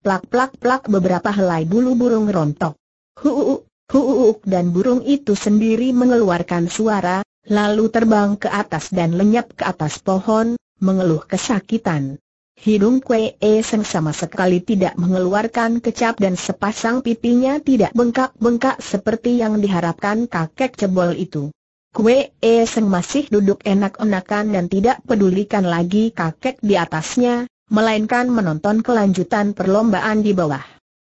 plak-plak-plak beberapa helai bulu burung rontok. Huuuk, huuuk dan burung itu sendiri mengeluarkan suara, lalu terbang ke atas dan lenyap ke atas pohon, mengeluh kesakitan. Hidung Kwe Seng sama sekali tidak mengeluarkan kecap dan sepasang pipinya tidak bengkak-bengkak seperti yang diharapkan kakek cebol itu. Kwe Seng masih duduk enak-enakan dan tidak pedulikan lagi kakek di atasnya, melainkan menonton kelanjutan perlombaan di bawah.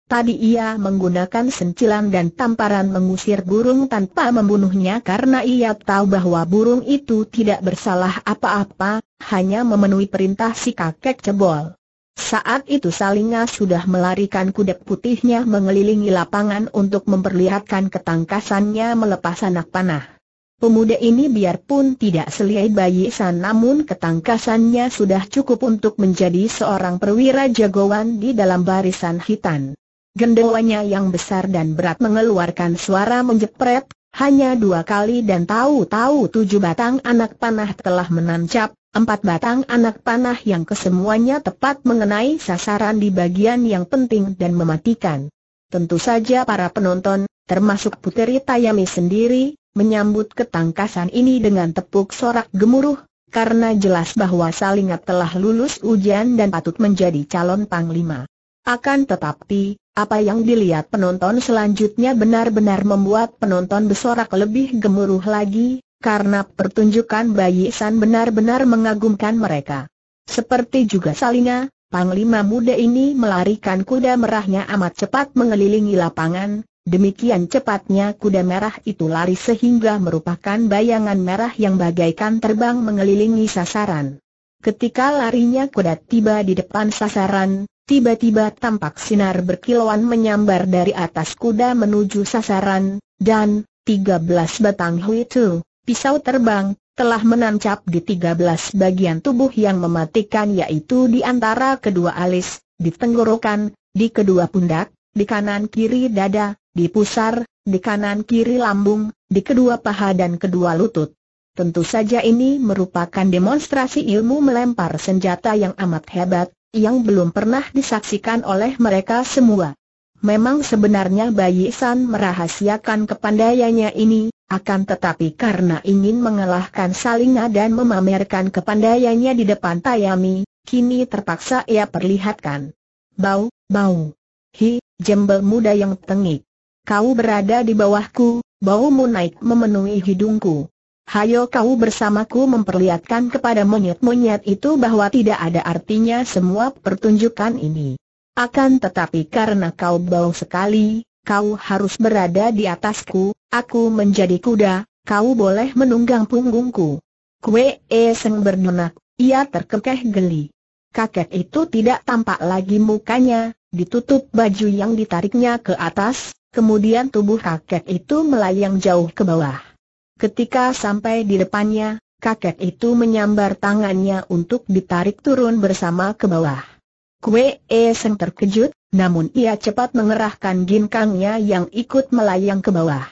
Tadi ia menggunakan sentilan dan tamparan mengusir burung tanpa membunuhnya karena ia tahu bahwa burung itu tidak bersalah apa-apa, hanya memenuhi perintah si kakek cebol. Saat itu Salinga sudah melarikan kuda putihnya mengelilingi lapangan untuk memperlihatkan ketangkasannya melepas anak panah. Pemuda ini biarpun tidak seliai Bayi San namun ketangkasannya sudah cukup untuk menjadi seorang perwira jagoan di dalam barisan hitan. Gendawanya yang besar dan berat mengeluarkan suara menjepret, hanya dua kali dan tahu-tahu tujuh batang anak panah telah menancap, empat batang anak panah yang kesemuanya tepat mengenai sasaran di bagian yang penting dan mematikan. Tentu saja para penonton, termasuk Puteri Tayami sendiri, menyambut ketangkasan ini dengan tepuk sorak gemuruh, karena jelas bahwa Salingat telah lulus ujian dan patut menjadi calon panglima. Akan tetapi, apa yang dilihat penonton selanjutnya benar-benar membuat penonton bersorak lebih gemuruh lagi, karena pertunjukan Bayi San benar-benar mengagumkan mereka. Seperti juga Salinga, Panglima muda ini melarikan kuda merahnya amat cepat mengelilingi lapangan, Demikian cepatnya kuda merah itu lari sehingga merupakan bayangan merah yang bagaikan terbang mengelilingi sasaran. Ketika larinya kuda tiba di depan sasaran, tiba-tiba tampak sinar berkilauan menyambar dari atas kuda menuju sasaran, dan 13 batang huitu, pisau terbang, telah menancap di 13 bagian tubuh yang mematikan yaitu di antara kedua alis, di tenggorokan, di kedua pundak, di kanan kiri dada, di pusar, di kanan kiri lambung, di kedua paha dan kedua lutut. Tentu saja ini merupakan demonstrasi ilmu melempar senjata yang amat hebat, yang belum pernah disaksikan oleh mereka semua. Memang sebenarnya Bayi San merahasiakan kepandaiannya ini, akan tetapi karena ingin mengalahkan Salinga dan memamerkan kepandaiannya di depan Tayami, kini terpaksa ia perlihatkan. Bau, bau. Hi, jembel muda yang tengik. Kau berada di bawahku, baumu naik memenuhi hidungku. Hayo kau bersamaku memperlihatkan kepada monyet-monyet itu bahwa tidak ada artinya semua pertunjukan ini. Akan tetapi karena kau bau sekali, kau harus berada di atasku, aku menjadi kuda, kau boleh menunggang punggungku. Kue Eseng bernonak, ia terkekeh geli. Kakek itu tidak tampak lagi mukanya, ditutup baju yang ditariknya ke atas, kemudian tubuh kakek itu melayang jauh ke bawah. Ketika sampai di depannya, kakek itu menyambar tangannya untuk ditarik turun bersama ke bawah. Kue Eseng terkejut, namun ia cepat mengerahkan ginkangnya yang ikut melayang ke bawah.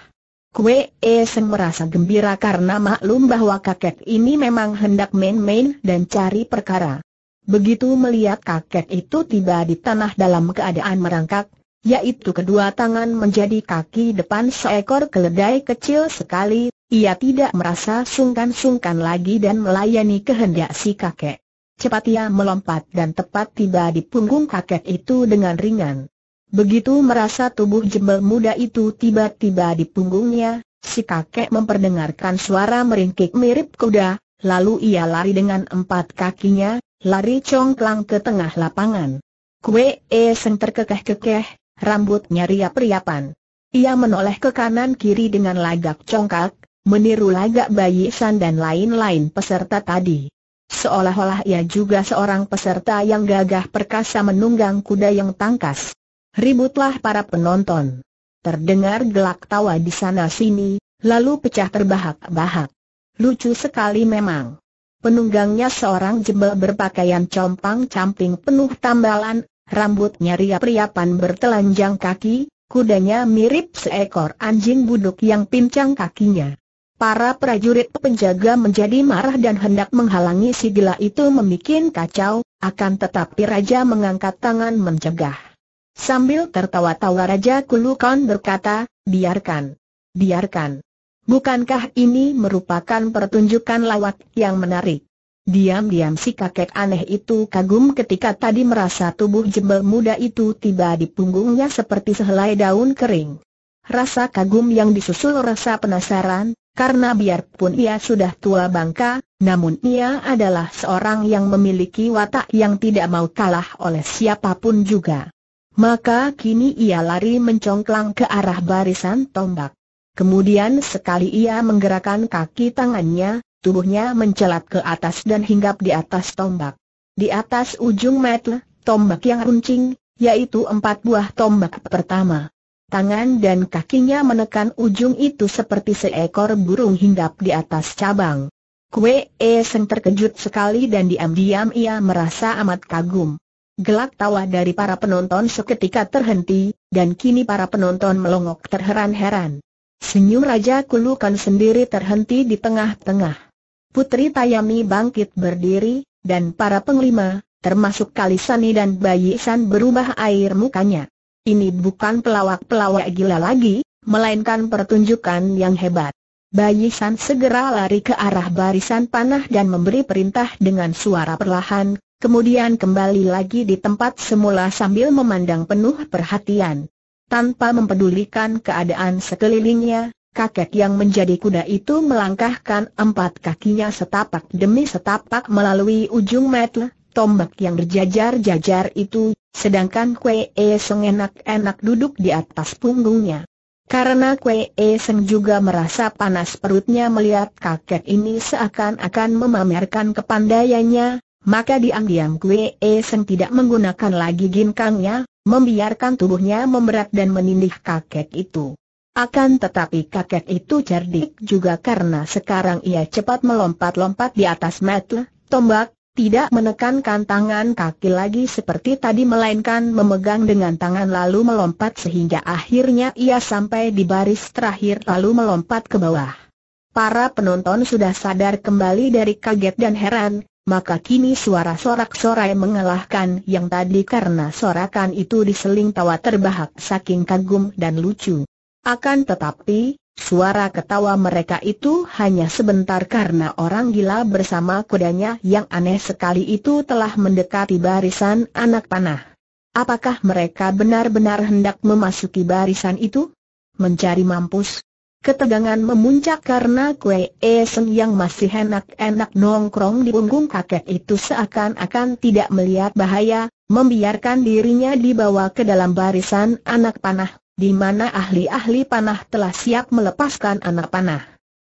Kue Eseng merasa gembira karena maklum bahwa kakek ini memang hendak main-main dan cari perkara. Begitu melihat kakek itu tiba di tanah dalam keadaan merangkak, yaitu kedua tangan menjadi kaki depan seekor keledai kecil sekali, ia tidak merasa sungkan-sungkan lagi dan melayani kehendak si kakek. Cepat ia melompat dan tepat tiba di punggung kakek itu dengan ringan. Begitu merasa tubuh jembel muda itu tiba-tiba di punggungnya, si kakek memperdengarkan suara meringkik mirip kuda, lalu ia lari dengan empat kakinya, lari congklang ke tengah lapangan. Kue eh, seng terkekeh-kekeh, rambutnya riap-riapan. Ia menoleh ke kanan-kiri dengan lagak congkak, meniru lagak bayi San dan lain-lain peserta tadi. Seolah-olah ia juga seorang peserta yang gagah perkasa menunggang kuda yang tangkas. Ributlah para penonton. Terdengar gelak tawa di sana-sini, lalu pecah terbahak-bahak. Lucu sekali memang. Penunggangnya seorang jembel berpakaian compang-camping penuh tambalan, rambutnya riap-riapan bertelanjang kaki, kudanya mirip seekor anjing buduk yang pincang kakinya. Para prajurit penjaga menjadi marah dan hendak menghalangi si gila itu membuat kacau, akan tetapi Raja mengangkat tangan mencegah. Sambil tertawa-tawa Raja Kulukan berkata, biarkan, biarkan. Bukankah ini merupakan pertunjukan lawak yang menarik? Diam-diam si kakek aneh itu kagum ketika tadi merasa tubuh jembel muda itu tiba di punggungnya seperti sehelai daun kering. Rasa kagum yang disusul rasa penasaran, karena biarpun ia sudah tua bangka, namun ia adalah seorang yang memiliki watak yang tidak mau kalah oleh siapapun juga. Maka kini ia lari mencongklang ke arah barisan tombak. Kemudian sekali ia menggerakkan kaki tangannya, tubuhnya mencelat ke atas dan hinggap di atas tombak. Di atas ujung metel, tombak yang runcing, yaitu empat buah tombak pertama. Tangan dan kakinya menekan ujung itu seperti seekor burung hinggap di atas cabang. Kue Eseng terkejut sekali dan diam-diam ia merasa amat kagum. Gelak tawa dari para penonton seketika terhenti, dan kini para penonton melongok terheran-heran. Senyum Raja Kulukan sendiri terhenti di tengah-tengah. Putri Tayami bangkit berdiri, dan para penglima, termasuk Kalisani dan Bayi San berubah air mukanya. Ini bukan pelawak-pelawak gila lagi, melainkan pertunjukan yang hebat. Bayi San segera lari ke arah barisan panah dan memberi perintah dengan suara perlahan, kemudian kembali lagi di tempat semula sambil memandang penuh perhatian. Tanpa mempedulikan keadaan sekelilingnya, Kakek yang menjadi kuda itu melangkahkan empat kakinya setapak demi setapak melalui ujung metel, tombak yang berjajar-jajar itu, sedangkan Kue E Seng enak-enak duduk di atas punggungnya. Karena Kue E Seng juga merasa panas perutnya melihat kakek ini seakan-akan memamerkan kepandaiannya, maka diam-diam Kue E Seng tidak menggunakan lagi ginkangnya, membiarkan tubuhnya memberat dan menindih kakek itu. Akan tetapi kakek itu cerdik juga karena sekarang ia cepat melompat-lompat di atas metu, tombak, tidak menekankan tangan kaki lagi seperti tadi melainkan memegang dengan tangan lalu melompat sehingga akhirnya ia sampai di baris terakhir lalu melompat ke bawah. Para penonton sudah sadar kembali dari kaget dan heran, maka kini suara sorak-sorai mengalahkan yang tadi karena sorakan itu diseling tawa terbahak saking kagum dan lucu. Akan tetapi, suara ketawa mereka itu hanya sebentar karena orang gila bersama kudanya yang aneh sekali itu telah mendekati barisan anak panah. Apakah mereka benar-benar hendak memasuki barisan itu? Mencari mampus? Ketegangan memuncak karena kue esen yang masih enak-enak nongkrong di punggung kakek itu seakan-akan tidak melihat bahaya, membiarkan dirinya dibawa ke dalam barisan anak panah di mana ahli-ahli panah telah siap melepaskan anak panah.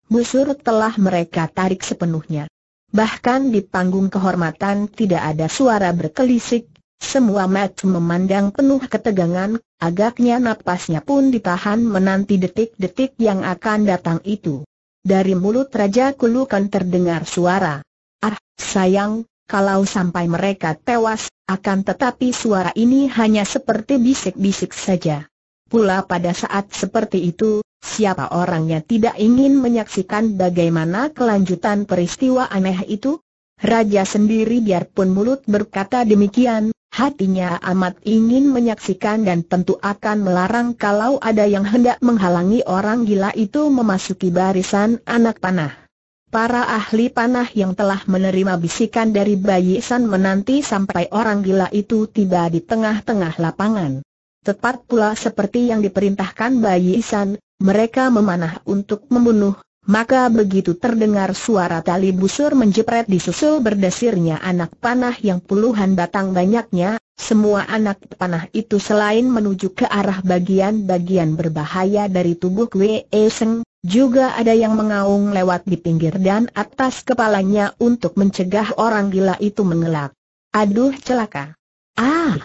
Busur telah mereka tarik sepenuhnya. Bahkan di panggung kehormatan tidak ada suara berkelisik, semua mata memandang penuh ketegangan, agaknya napasnya pun ditahan menanti detik-detik yang akan datang itu. Dari mulut Raja Kulukan terdengar suara. Ah, sayang, kalau sampai mereka tewas, akan tetapi suara ini hanya seperti bisik-bisik saja. Pula pada saat seperti itu, siapa orangnya tidak ingin menyaksikan bagaimana kelanjutan peristiwa aneh itu? Raja sendiri biarpun mulut berkata demikian, hatinya amat ingin menyaksikan dan tentu akan melarang kalau ada yang hendak menghalangi orang gila itu memasuki barisan anak panah. Para ahli panah yang telah menerima bisikan dari Bayi San menanti sampai orang gila itu tiba di tengah-tengah lapangan. Tepat pula seperti yang diperintahkan Bayi Isan, mereka memanah untuk membunuh, maka begitu terdengar suara tali busur menjepret disusul berdesirnya anak panah yang puluhan batang banyaknya, semua anak panah itu selain menuju ke arah bagian-bagian berbahaya dari tubuh Wei Seng, juga ada yang mengaung lewat di pinggir dan atas kepalanya untuk mencegah orang gila itu mengelak. Aduh celaka. Ah!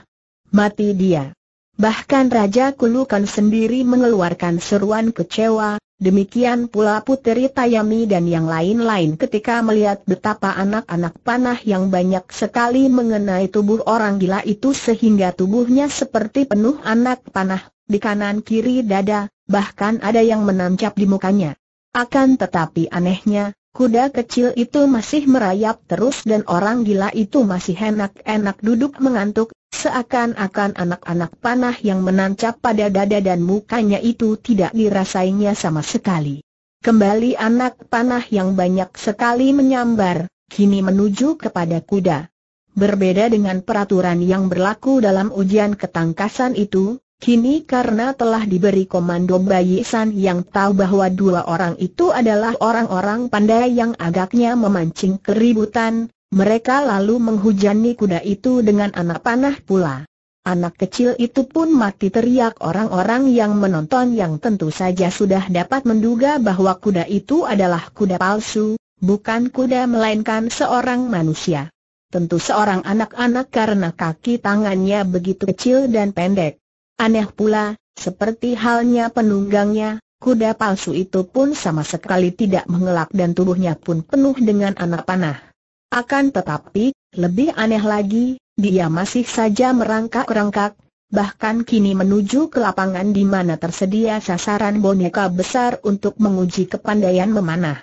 Mati dia. Bahkan Raja Kulukan sendiri mengeluarkan seruan kecewa, demikian pula Puteri Tayami dan yang lain-lain ketika melihat betapa anak-anak panah yang banyak sekali mengenai tubuh orang gila itu sehingga tubuhnya seperti penuh anak panah, di kanan kiri dada, bahkan ada yang menancap di mukanya. Akan tetapi anehnya, kuda kecil itu masih merayap terus dan orang gila itu masih enak-enak duduk mengantuk, Seakan-akan anak-anak panah yang menancap pada dada dan mukanya itu tidak dirasainya sama sekali. Kembali anak panah yang banyak sekali menyambar, kini menuju kepada kuda. Berbeda dengan peraturan yang berlaku dalam ujian ketangkasan itu, Kini karena telah diberi komando Bayi San yang tahu bahwa dua orang itu adalah orang-orang pandai yang agaknya memancing keributan, mereka lalu menghujani kuda itu dengan anak panah pula. Anak kecil itu pun mati teriak orang-orang yang menonton yang tentu saja sudah dapat menduga bahwa kuda itu adalah kuda palsu, bukan kuda melainkan seorang manusia. Tentu seorang anak-anak karena kaki tangannya begitu kecil dan pendek. Aneh pula, seperti halnya penunggangnya, kuda palsu itu pun sama sekali tidak mengelak dan tubuhnya pun penuh dengan anak panah. Akan tetapi, lebih aneh lagi, dia masih saja merangkak-rangkak, bahkan kini menuju ke lapangan di mana tersedia sasaran boneka besar untuk menguji kepandaian memanah.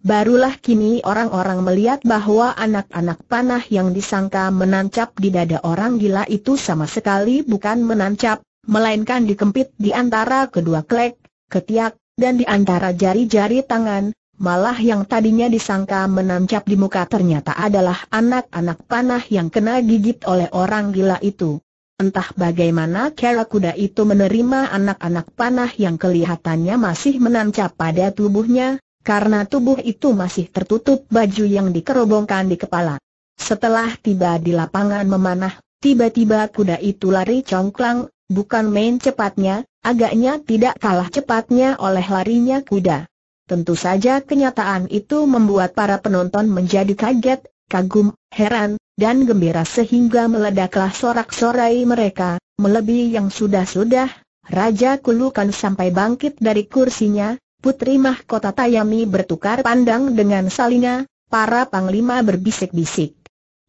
Barulah kini orang-orang melihat bahwa anak-anak panah yang disangka menancap di dada orang gila itu sama sekali bukan menancap, melainkan dikempit di antara kedua klek, ketiak, dan di antara jari-jari tangan, Malah yang tadinya disangka menancap di muka ternyata adalah anak-anak panah yang kena gigit oleh orang gila itu. Entah bagaimana kera kuda itu menerima anak-anak panah yang kelihatannya masih menancap pada tubuhnya, karena tubuh itu masih tertutup baju yang dikerobongkan di kepala. Setelah tiba di lapangan memanah, tiba-tiba kuda itu lari congklang, bukan main cepatnya, agaknya tidak kalah cepatnya oleh larinya kuda. Tentu saja kenyataan itu membuat para penonton menjadi kaget, kagum, heran, dan gembira sehingga meledaklah sorak-sorai mereka, melebihi yang sudah-sudah, Raja Kulukan sampai bangkit dari kursinya, Putri Mahkota Tayami bertukar pandang dengan Salina, para panglima berbisik-bisik.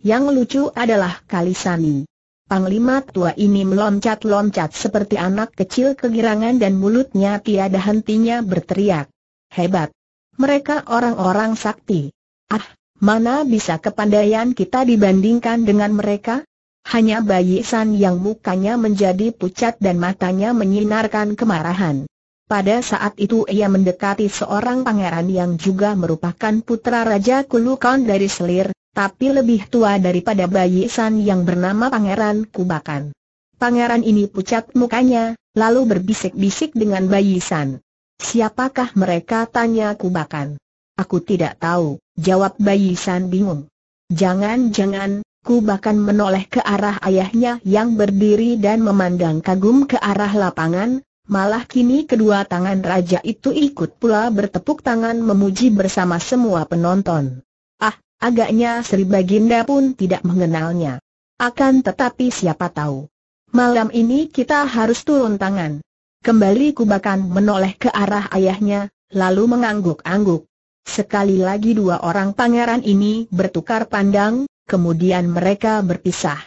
Yang lucu adalah Kalisani. Panglima tua ini meloncat-loncat seperti anak kecil kegirangan dan mulutnya tiada hentinya berteriak. Hebat. Mereka orang-orang sakti. Ah, mana bisa kepandaian kita dibandingkan dengan mereka? Hanya Bayi San yang mukanya menjadi pucat dan matanya menyinarkan kemarahan. Pada saat itu ia mendekati seorang pangeran yang juga merupakan putra Raja Kulukon dari Selir, tapi lebih tua daripada Bayi San yang bernama Pangeran Kubakan. Pangeran ini pucat mukanya, lalu berbisik-bisik dengan Bayi San. Siapakah mereka tanya kubakan? Aku tidak tahu, jawab Bayi San bingung. Jangan-jangan, kubakan menoleh ke arah ayahnya yang berdiri dan memandang kagum ke arah lapangan, malah kini kedua tangan raja itu ikut pula bertepuk tangan memuji bersama semua penonton. Ah, agaknya Sri Baginda pun tidak mengenalnya. Akan tetapi siapa tahu. Malam ini kita harus turun tangan. Kembali kubakan menoleh ke arah ayahnya, lalu mengangguk-angguk. Sekali lagi dua orang pangeran ini bertukar pandang, kemudian mereka berpisah.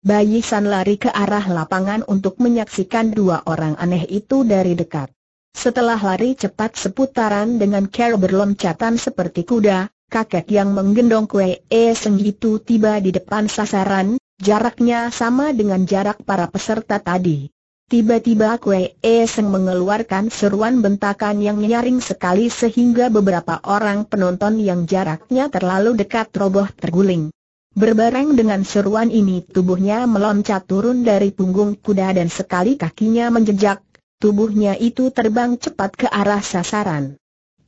Bayi San lari ke arah lapangan untuk menyaksikan dua orang aneh itu dari dekat. Setelah lari cepat seputaran dengan care berloncatan seperti kuda, kakek yang menggendong kue eseng itu tiba di depan sasaran, jaraknya sama dengan jarak para peserta tadi. Tiba-tiba Kwe Seng mengeluarkan seruan bentakan yang nyaring sekali sehingga beberapa orang penonton yang jaraknya terlalu dekat roboh terguling. Berbareng dengan seruan ini tubuhnya meloncat turun dari punggung kuda dan sekali kakinya menjejak, tubuhnya itu terbang cepat ke arah sasaran.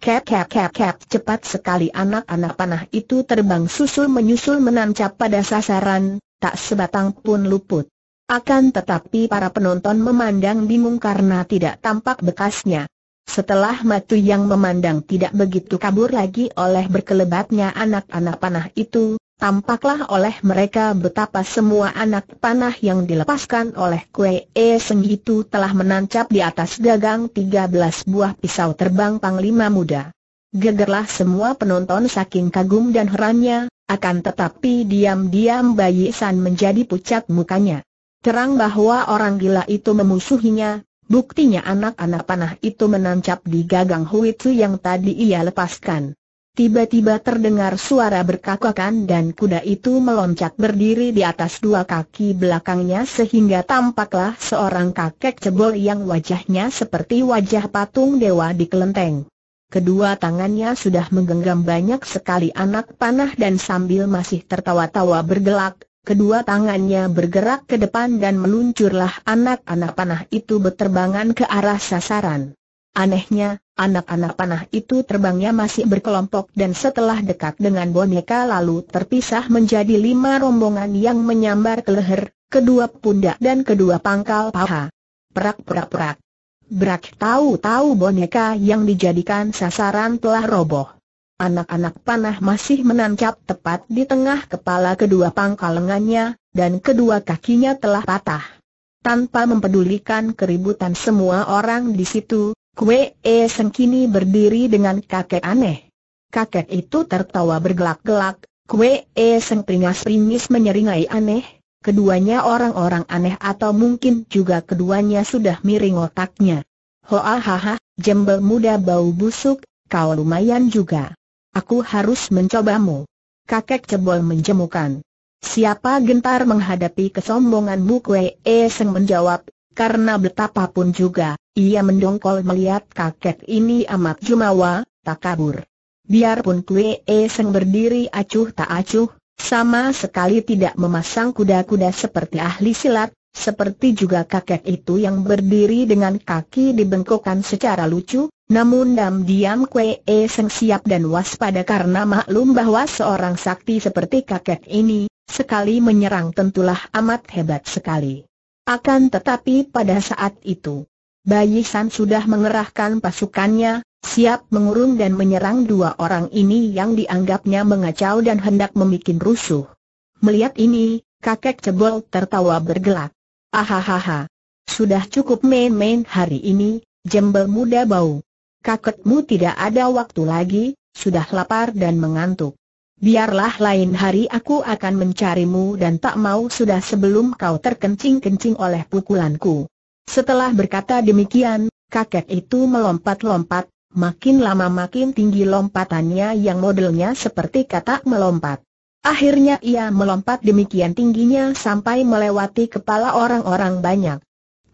Kep kep kep kep cepat sekali anak-anak panah itu terbang susul menyusul menancap pada sasaran, tak sebatang pun luput. Akan tetapi para penonton memandang bingung karena tidak tampak bekasnya. Setelah Matu yang memandang tidak begitu kabur lagi oleh berkelebatnya anak-anak panah itu, tampaklah oleh mereka betapa semua anak panah yang dilepaskan oleh Kue E Seng itu telah menancap di atas gagang 13 buah pisau terbang Panglima Muda. Gegerlah semua penonton saking kagum dan herannya, akan tetapi diam-diam Bayi San menjadi pucat mukanya. Terang bahwa orang gila itu memusuhinya, buktinya anak-anak panah itu menancap di gagang Huitu yang tadi ia lepaskan. Tiba-tiba terdengar suara berkakakan dan kuda itu meloncat berdiri di atas dua kaki belakangnya sehingga tampaklah seorang kakek cebol yang wajahnya seperti wajah patung dewa di kelenteng. Kedua tangannya sudah menggenggam banyak sekali anak panah dan sambil masih tertawa-tawa bergelak, Kedua tangannya bergerak ke depan dan meluncurlah anak-anak panah itu berterbangan ke arah sasaran. Anehnya, anak-anak panah itu terbangnya masih berkelompok dan setelah dekat dengan boneka lalu terpisah menjadi lima rombongan yang menyambar ke leher, kedua pundak dan kedua pangkal paha. Perak-perak-perak. Berak tahu-tahu boneka yang dijadikan sasaran telah roboh. Anak-anak panah masih menancap tepat di tengah kepala kedua pangkal lengannya, dan kedua kakinya telah patah. Tanpa mempedulikan keributan semua orang di situ, Kue E kini berdiri dengan kakek aneh. Kakek itu tertawa bergelak-gelak, Kue E Seng peringas-peringis menyeringai aneh, keduanya orang-orang aneh atau mungkin juga keduanya sudah miring otaknya. Hoa ha, jembel muda bau busuk, kau lumayan juga. Aku harus mencobamu. Kakek cebol menjemukan. Siapa gentar menghadapi kesombonganmu Kue Eseng menjawab, karena betapapun juga, ia mendongkol melihat kakek ini amat jumawa, tak kabur. Biarpun Kue Eseng berdiri acuh tak acuh, sama sekali tidak memasang kuda-kuda seperti ahli silat, seperti juga kakek itu yang berdiri dengan kaki dibengkokkan secara lucu, namun diam-diam Kwe e Seng siap dan waspada karena maklum bahwa seorang sakti seperti kakek ini, sekali menyerang tentulah amat hebat sekali. Akan tetapi pada saat itu, Bayi San sudah mengerahkan pasukannya, siap mengurung dan menyerang dua orang ini yang dianggapnya mengacau dan hendak memikin rusuh. Melihat ini, kakek cebol tertawa bergelak. Ahahaha. Sudah cukup main-main hari ini, jembel muda bau. Kaketmu tidak ada waktu lagi, sudah lapar dan mengantuk. Biarlah lain hari aku akan mencarimu dan tak mau sudah sebelum kau terkencing-kencing oleh pukulanku. Setelah berkata demikian, kakek itu melompat-lompat, makin lama makin tinggi lompatannya yang modelnya seperti katak melompat. Akhirnya ia melompat demikian tingginya sampai melewati kepala orang-orang banyak.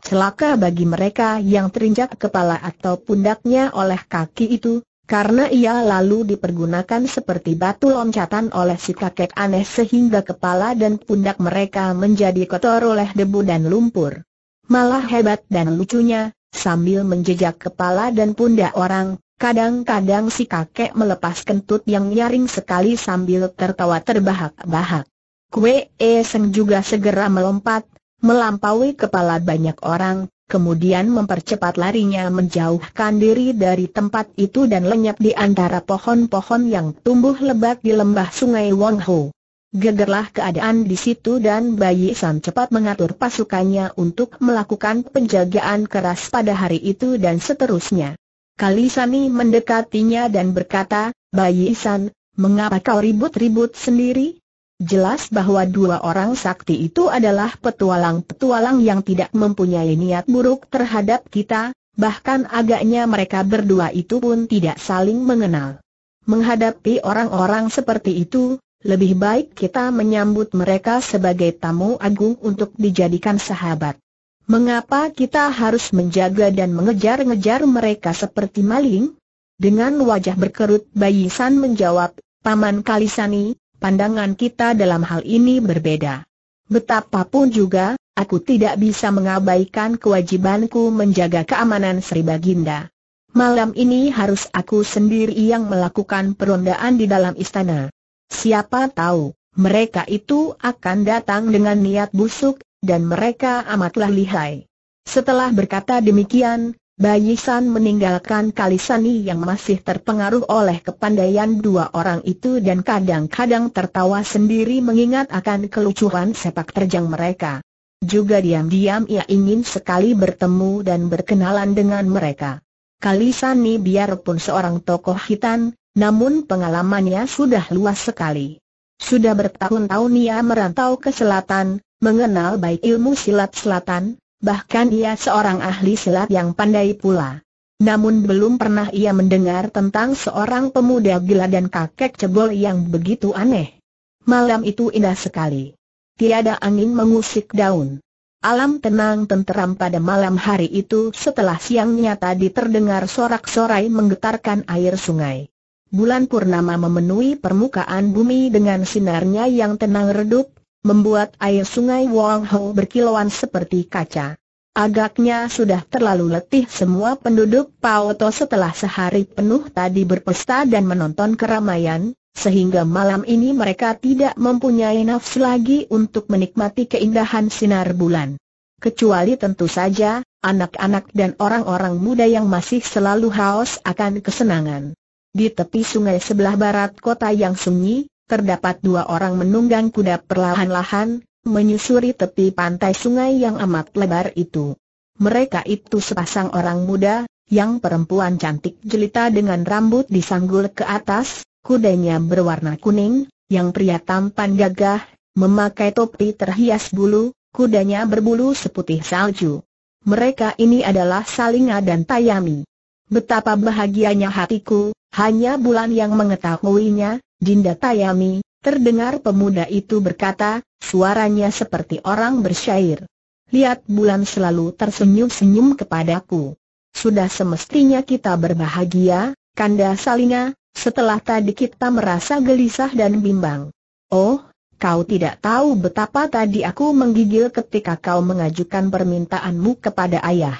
Celaka bagi mereka yang terinjak kepala atau pundaknya oleh kaki itu, karena ia lalu dipergunakan seperti batu loncatan oleh si kakek aneh sehingga kepala dan pundak mereka menjadi kotor oleh debu dan lumpur. Malah hebat dan lucunya, sambil menjejak kepala dan pundak orang, Kadang-kadang si kakek melepas kentut yang nyaring sekali sambil tertawa terbahak-bahak. Kue E Seng juga segera melompat, melampaui kepala banyak orang, kemudian mempercepat larinya menjauhkan diri dari tempat itu dan lenyap di antara pohon-pohon yang tumbuh lebat di lembah sungai Wong Ho. Gegerlah keadaan di situ dan Bayi San cepat mengatur pasukannya untuk melakukan penjagaan keras pada hari itu dan seterusnya. Kalisani mendekatinya dan berkata, Bayi Isan, mengapa kau ribut-ribut sendiri? Jelas bahwa dua orang sakti itu adalah petualang-petualang yang tidak mempunyai niat buruk terhadap kita, bahkan agaknya mereka berdua itu pun tidak saling mengenal. Menghadapi orang-orang seperti itu, lebih baik kita menyambut mereka sebagai tamu agung untuk dijadikan sahabat. Mengapa kita harus menjaga dan mengejar-ngejar mereka seperti maling? Dengan wajah berkerut Bayi San menjawab, Paman Kalisani, pandangan kita dalam hal ini berbeda. Betapapun juga, aku tidak bisa mengabaikan kewajibanku menjaga keamanan Sri Baginda. Malam ini harus aku sendiri yang melakukan perondaan di dalam istana. Siapa tahu, mereka itu akan datang dengan niat busuk, dan mereka amatlah lihai. Setelah berkata demikian, Bayi San meninggalkan Kalisani yang masih terpengaruh oleh kepandaian dua orang itu dan kadang-kadang tertawa sendiri mengingat akan kelucuan sepak terjang mereka. Juga diam-diam ia ingin sekali bertemu dan berkenalan dengan mereka. Kalisani biarpun seorang tokoh hitam, namun pengalamannya sudah luas sekali. Sudah bertahun-tahun ia merantau ke selatan, mengenal baik ilmu silat selatan, bahkan ia seorang ahli silat yang pandai pula. Namun belum pernah ia mendengar tentang seorang pemuda gila dan kakek cebol yang begitu aneh. Malam itu indah sekali. Tiada angin mengusik daun. Alam tenang tenteram pada malam hari itu setelah siangnya tadi terdengar sorak-sorai menggetarkan air sungai. Bulan purnama memenuhi permukaan bumi dengan sinarnya yang tenang redup, membuat air sungai Wang Ho berkilauan seperti kaca. Agaknya sudah terlalu letih semua penduduk Pao To setelah sehari penuh tadi berpesta dan menonton keramaian, sehingga malam ini mereka tidak mempunyai nafsu lagi untuk menikmati keindahan sinar bulan. Kecuali tentu saja, anak-anak dan orang-orang muda yang masih selalu haus akan kesenangan. Di tepi sungai sebelah barat kota yang sunyi, terdapat dua orang menunggang kuda perlahan-lahan, menyusuri tepi pantai sungai yang amat lebar itu. Mereka itu sepasang orang muda, yang perempuan cantik jelita dengan rambut disanggul ke atas, kudanya berwarna kuning, yang pria tampan gagah, memakai topi terhias bulu, kudanya berbulu seputih salju. Mereka ini adalah Salinga dan Tayami. Betapa bahagianya hatiku, hanya bulan yang mengetahuinya, Dinda Tayami, terdengar pemuda itu berkata, suaranya seperti orang bersyair. Lihat bulan selalu tersenyum-senyum kepadaku. Sudah semestinya kita berbahagia, Kanda Salinga, setelah tadi kita merasa gelisah dan bimbang. Oh, kau tidak tahu betapa tadi aku menggigil ketika kau mengajukan permintaanmu kepada ayah.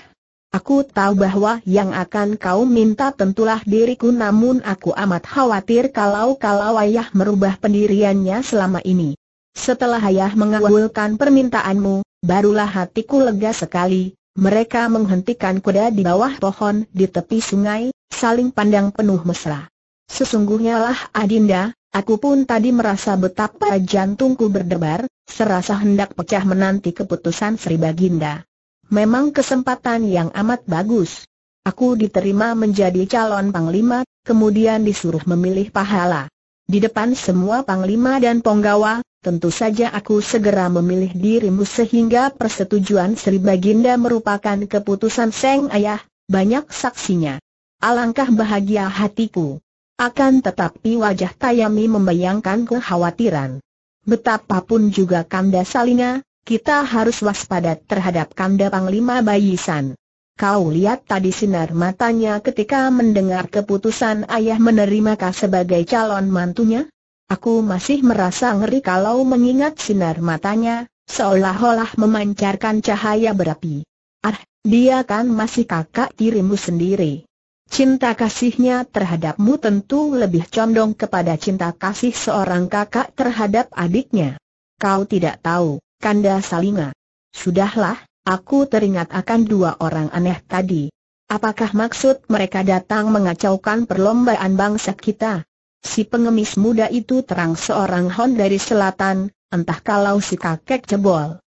Aku tahu bahwa yang akan kau minta tentulah diriku namun aku amat khawatir kalau-kalau ayah merubah pendiriannya selama ini. Setelah ayah mengawalkan permintaanmu, barulah hatiku lega sekali. Mereka menghentikan kuda di bawah pohon di tepi sungai, saling pandang penuh mesra. Sesungguhnya lah Adinda, aku pun tadi merasa betapa jantungku berdebar, serasa hendak pecah menanti keputusan Sri Baginda. Memang kesempatan yang amat bagus. Aku diterima menjadi calon panglima, kemudian disuruh memilih pahala. Di depan semua panglima dan penggawa, tentu saja aku segera memilih dirimu sehingga persetujuan Sri Baginda merupakan keputusan Seng Ayah, banyak saksinya. Alangkah bahagia hatiku. Akan tetapi wajah Tayami membayangkan kekhawatiran. Betapapun juga Kanda Salinga, kita harus waspada terhadap kanda Panglima Bayisan. Kau lihat tadi sinar matanya ketika mendengar keputusan ayah menerima kau sebagai calon mantunya? Aku masih merasa ngeri kalau mengingat sinar matanya, seolah-olah memancarkan cahaya berapi. Ah, dia kan masih kakak tirimu sendiri. Cinta kasihnya terhadapmu tentu lebih condong kepada cinta kasih seorang kakak terhadap adiknya. Kau tidak tahu, Kanda Salinga. Sudahlah, aku teringat akan dua orang aneh tadi. Apakah maksud mereka datang mengacaukan perlombaan bangsa kita? Si pengemis muda itu terang seorang Hon dari selatan, entah kalau si kakek cebol.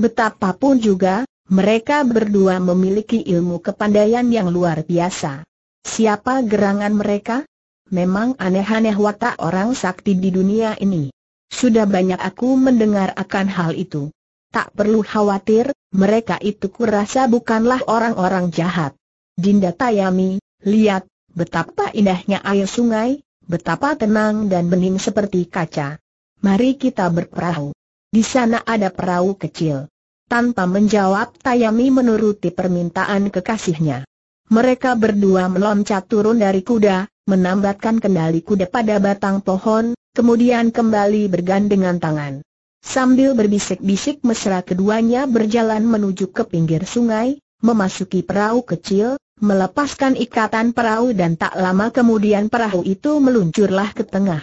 Betapapun juga, mereka berdua memiliki ilmu kepandaian yang luar biasa. Siapa gerangan mereka? Memang aneh-aneh watak orang sakti di dunia ini. Sudah banyak aku mendengar akan hal itu. Tak perlu khawatir, mereka itu kurasa bukanlah orang-orang jahat. Dinda Tayami, lihat, betapa indahnya air sungai, betapa tenang dan bening seperti kaca. Mari kita berperahu. Di sana ada perahu kecil. Tanpa menjawab Tayami menuruti permintaan kekasihnya. Mereka berdua meloncat turun dari kuda, menambatkan kendali kuda pada batang pohon, kemudian kembali bergandengan tangan. Sambil berbisik-bisik mesra keduanya berjalan menuju ke pinggir sungai, memasuki perahu kecil, melepaskan ikatan perahu dan tak lama kemudian perahu itu meluncurlah ke tengah.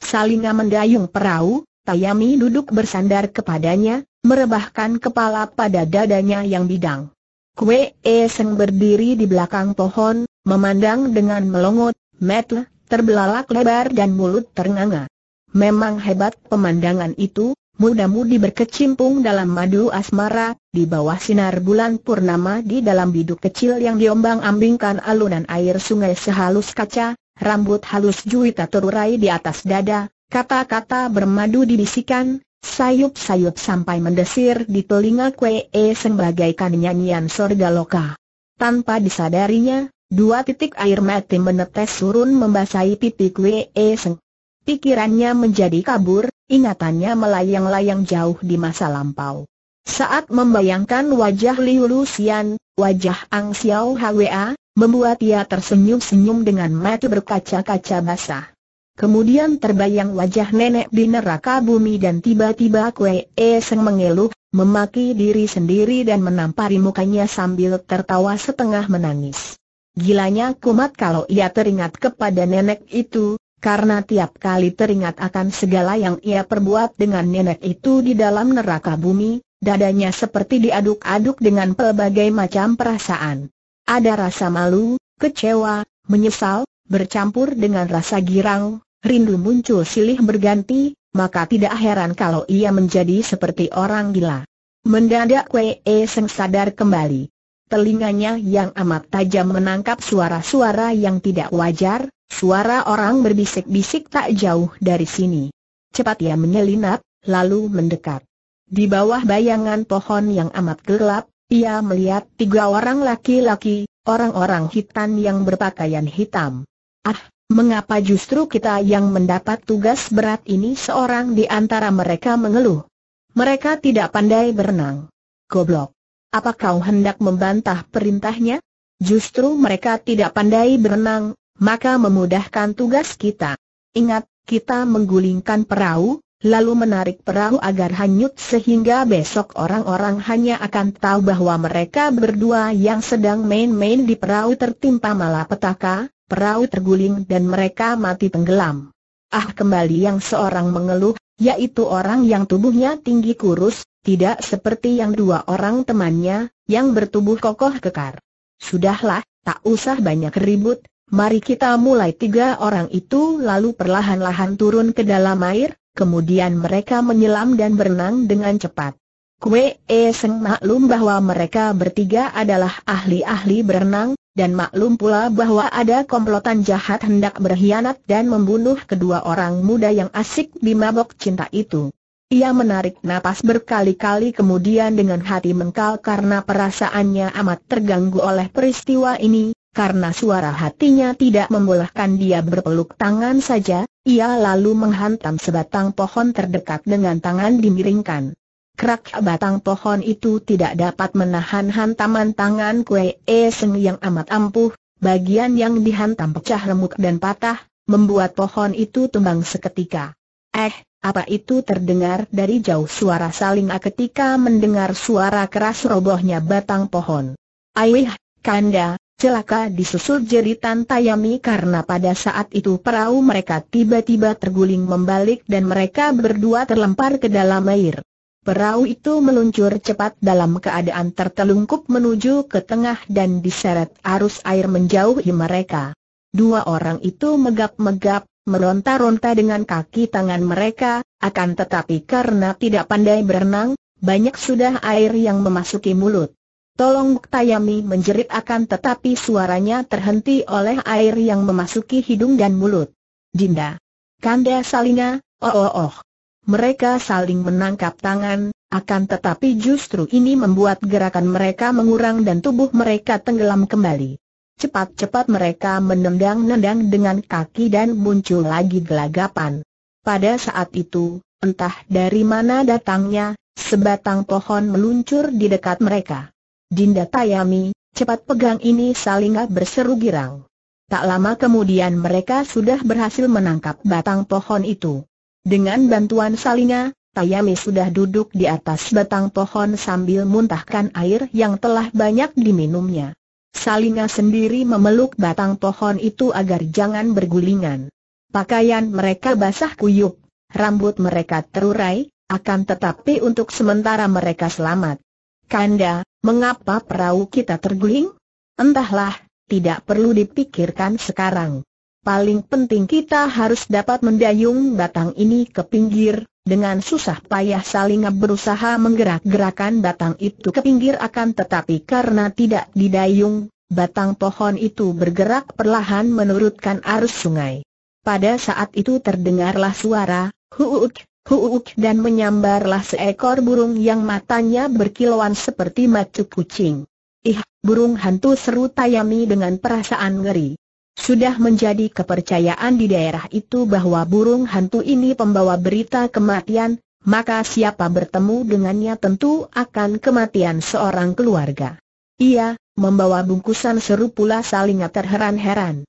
Salinga mendayung perahu, Tayami duduk bersandar kepadanya, merebahkan kepala pada dadanya yang bidang. Kue Eseng berdiri di belakang pohon, memandang dengan melongot, metle, terbelalak lebar dan mulut ternganga. Memang hebat pemandangan itu, muda-mudi berkecimpung dalam madu asmara, di bawah sinar bulan purnama di dalam biduk kecil yang diombang-ambingkan alunan air sungai sehalus kaca, rambut halus juwita terurai di atas dada, kata-kata bermadu dibisikan, sayup-sayup sampai mendesir di telinga kue sebagai nyanyian sorga loka. Tanpa disadarinya, Dua titik air mati menetes turun membasahi pipi Kwe Seng. Pikirannya menjadi kabur, ingatannya melayang-layang jauh di masa lampau. Saat membayangkan wajah Liu Lucian, wajah Ang Xiao Hwa, membuat ia tersenyum-senyum dengan mata berkaca-kaca basah. Kemudian terbayang wajah nenek di neraka bumi dan tiba-tiba Kwe Seng mengeluh, memaki diri sendiri dan menampari mukanya sambil tertawa setengah menangis. Gilanya kumat kalau ia teringat kepada nenek itu, karena tiap kali teringat akan segala yang ia perbuat dengan nenek itu di dalam neraka bumi, dadanya seperti diaduk-aduk dengan pelbagai macam perasaan. Ada rasa malu, kecewa, menyesal, bercampur dengan rasa girang, rindu muncul silih berganti, maka tidak heran kalau ia menjadi seperti orang gila. Mendadak Wei Seng sadar kembali telinganya yang amat tajam menangkap suara-suara yang tidak wajar, suara orang berbisik-bisik tak jauh dari sini. Cepat ia menyelinap, lalu mendekat. Di bawah bayangan pohon yang amat gelap, ia melihat tiga orang laki-laki, orang-orang hitam yang berpakaian hitam. Ah, mengapa justru kita yang mendapat tugas berat ini seorang di antara mereka mengeluh? Mereka tidak pandai berenang. Goblok. Apa kau hendak membantah perintahnya? Justru mereka tidak pandai berenang, maka memudahkan tugas kita. Ingat, kita menggulingkan perahu, lalu menarik perahu agar hanyut sehingga besok orang-orang hanya akan tahu bahwa mereka berdua yang sedang main-main di perahu tertimpa malapetaka, perahu terguling dan mereka mati tenggelam. Ah kembali yang seorang mengeluh, yaitu orang yang tubuhnya tinggi kurus, tidak seperti yang dua orang temannya, yang bertubuh kokoh kekar. Sudahlah, tak usah banyak ribut, mari kita mulai tiga orang itu lalu perlahan-lahan turun ke dalam air, kemudian mereka menyelam dan berenang dengan cepat. Kue e Seng maklum bahwa mereka bertiga adalah ahli-ahli berenang, dan maklum pula bahwa ada komplotan jahat hendak berkhianat dan membunuh kedua orang muda yang asik di mabok cinta itu. Ia menarik napas berkali-kali kemudian dengan hati mengkal karena perasaannya amat terganggu oleh peristiwa ini, karena suara hatinya tidak membolehkan dia berpeluk tangan saja, ia lalu menghantam sebatang pohon terdekat dengan tangan dimiringkan. Kerak batang pohon itu tidak dapat menahan hantaman tangan kue eseng yang amat ampuh, bagian yang dihantam pecah remuk dan patah, membuat pohon itu tumbang seketika. Eh, apa itu terdengar dari jauh suara saling a ketika mendengar suara keras robohnya batang pohon. Aih, kanda, celaka disusul jeritan Tayami karena pada saat itu perahu mereka tiba-tiba terguling membalik dan mereka berdua terlempar ke dalam air. Perahu itu meluncur cepat dalam keadaan tertelungkup menuju ke tengah dan diseret arus air menjauhi mereka. Dua orang itu megap-megap, meronta-ronta dengan kaki tangan mereka, akan tetapi karena tidak pandai berenang, banyak sudah air yang memasuki mulut. Tolong Tayami menjerit akan tetapi suaranya terhenti oleh air yang memasuki hidung dan mulut. Dinda. Kanda Salina, oh oh oh. Mereka saling menangkap tangan, akan tetapi justru ini membuat gerakan mereka mengurang dan tubuh mereka tenggelam kembali. Cepat-cepat mereka menendang-nendang dengan kaki dan muncul lagi gelagapan. Pada saat itu, entah dari mana datangnya, sebatang pohon meluncur di dekat mereka. Dinda Tayami, cepat pegang ini Salinga berseru girang. Tak lama kemudian mereka sudah berhasil menangkap batang pohon itu. Dengan bantuan Salinga, Tayami sudah duduk di atas batang pohon sambil muntahkan air yang telah banyak diminumnya. Salinga sendiri memeluk batang pohon itu agar jangan bergulingan. Pakaian mereka basah kuyup, rambut mereka terurai, akan tetapi untuk sementara mereka selamat. Kanda, mengapa perahu kita terguling? Entahlah, tidak perlu dipikirkan sekarang. Paling penting kita harus dapat mendayung batang ini ke pinggir, dengan susah payah saling berusaha menggerak-gerakan batang itu ke pinggir akan tetapi karena tidak didayung, batang pohon itu bergerak perlahan menurutkan arus sungai. Pada saat itu terdengarlah suara, huuk, huuk dan menyambarlah seekor burung yang matanya berkilauan seperti macu kucing. Ih, burung hantu seru Tayami dengan perasaan ngeri. Sudah menjadi kepercayaan di daerah itu bahwa burung hantu ini pembawa berita kematian, maka siapa bertemu dengannya tentu akan kematian seorang keluarga. Ia, membawa bungkusan seru pula saling terheran-heran.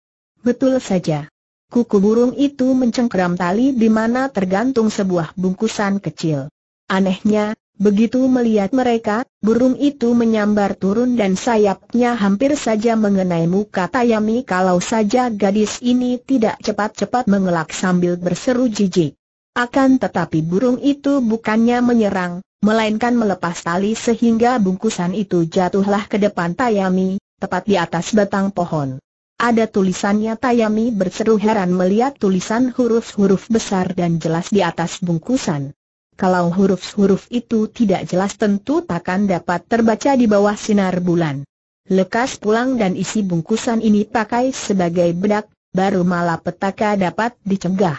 Betul saja. Kuku burung itu mencengkeram tali di mana tergantung sebuah bungkusan kecil. Anehnya, Begitu melihat mereka, burung itu menyambar turun dan sayapnya hampir saja mengenai muka Tayami kalau saja gadis ini tidak cepat-cepat mengelak sambil berseru jijik. Akan tetapi burung itu bukannya menyerang, melainkan melepas tali sehingga bungkusan itu jatuhlah ke depan Tayami, tepat di atas batang pohon. Ada tulisannya Tayami berseru heran melihat tulisan huruf-huruf besar dan jelas di atas bungkusan kalau huruf-huruf itu tidak jelas tentu takkan dapat terbaca di bawah sinar bulan. Lekas pulang dan isi bungkusan ini pakai sebagai bedak, baru malah petaka dapat dicegah.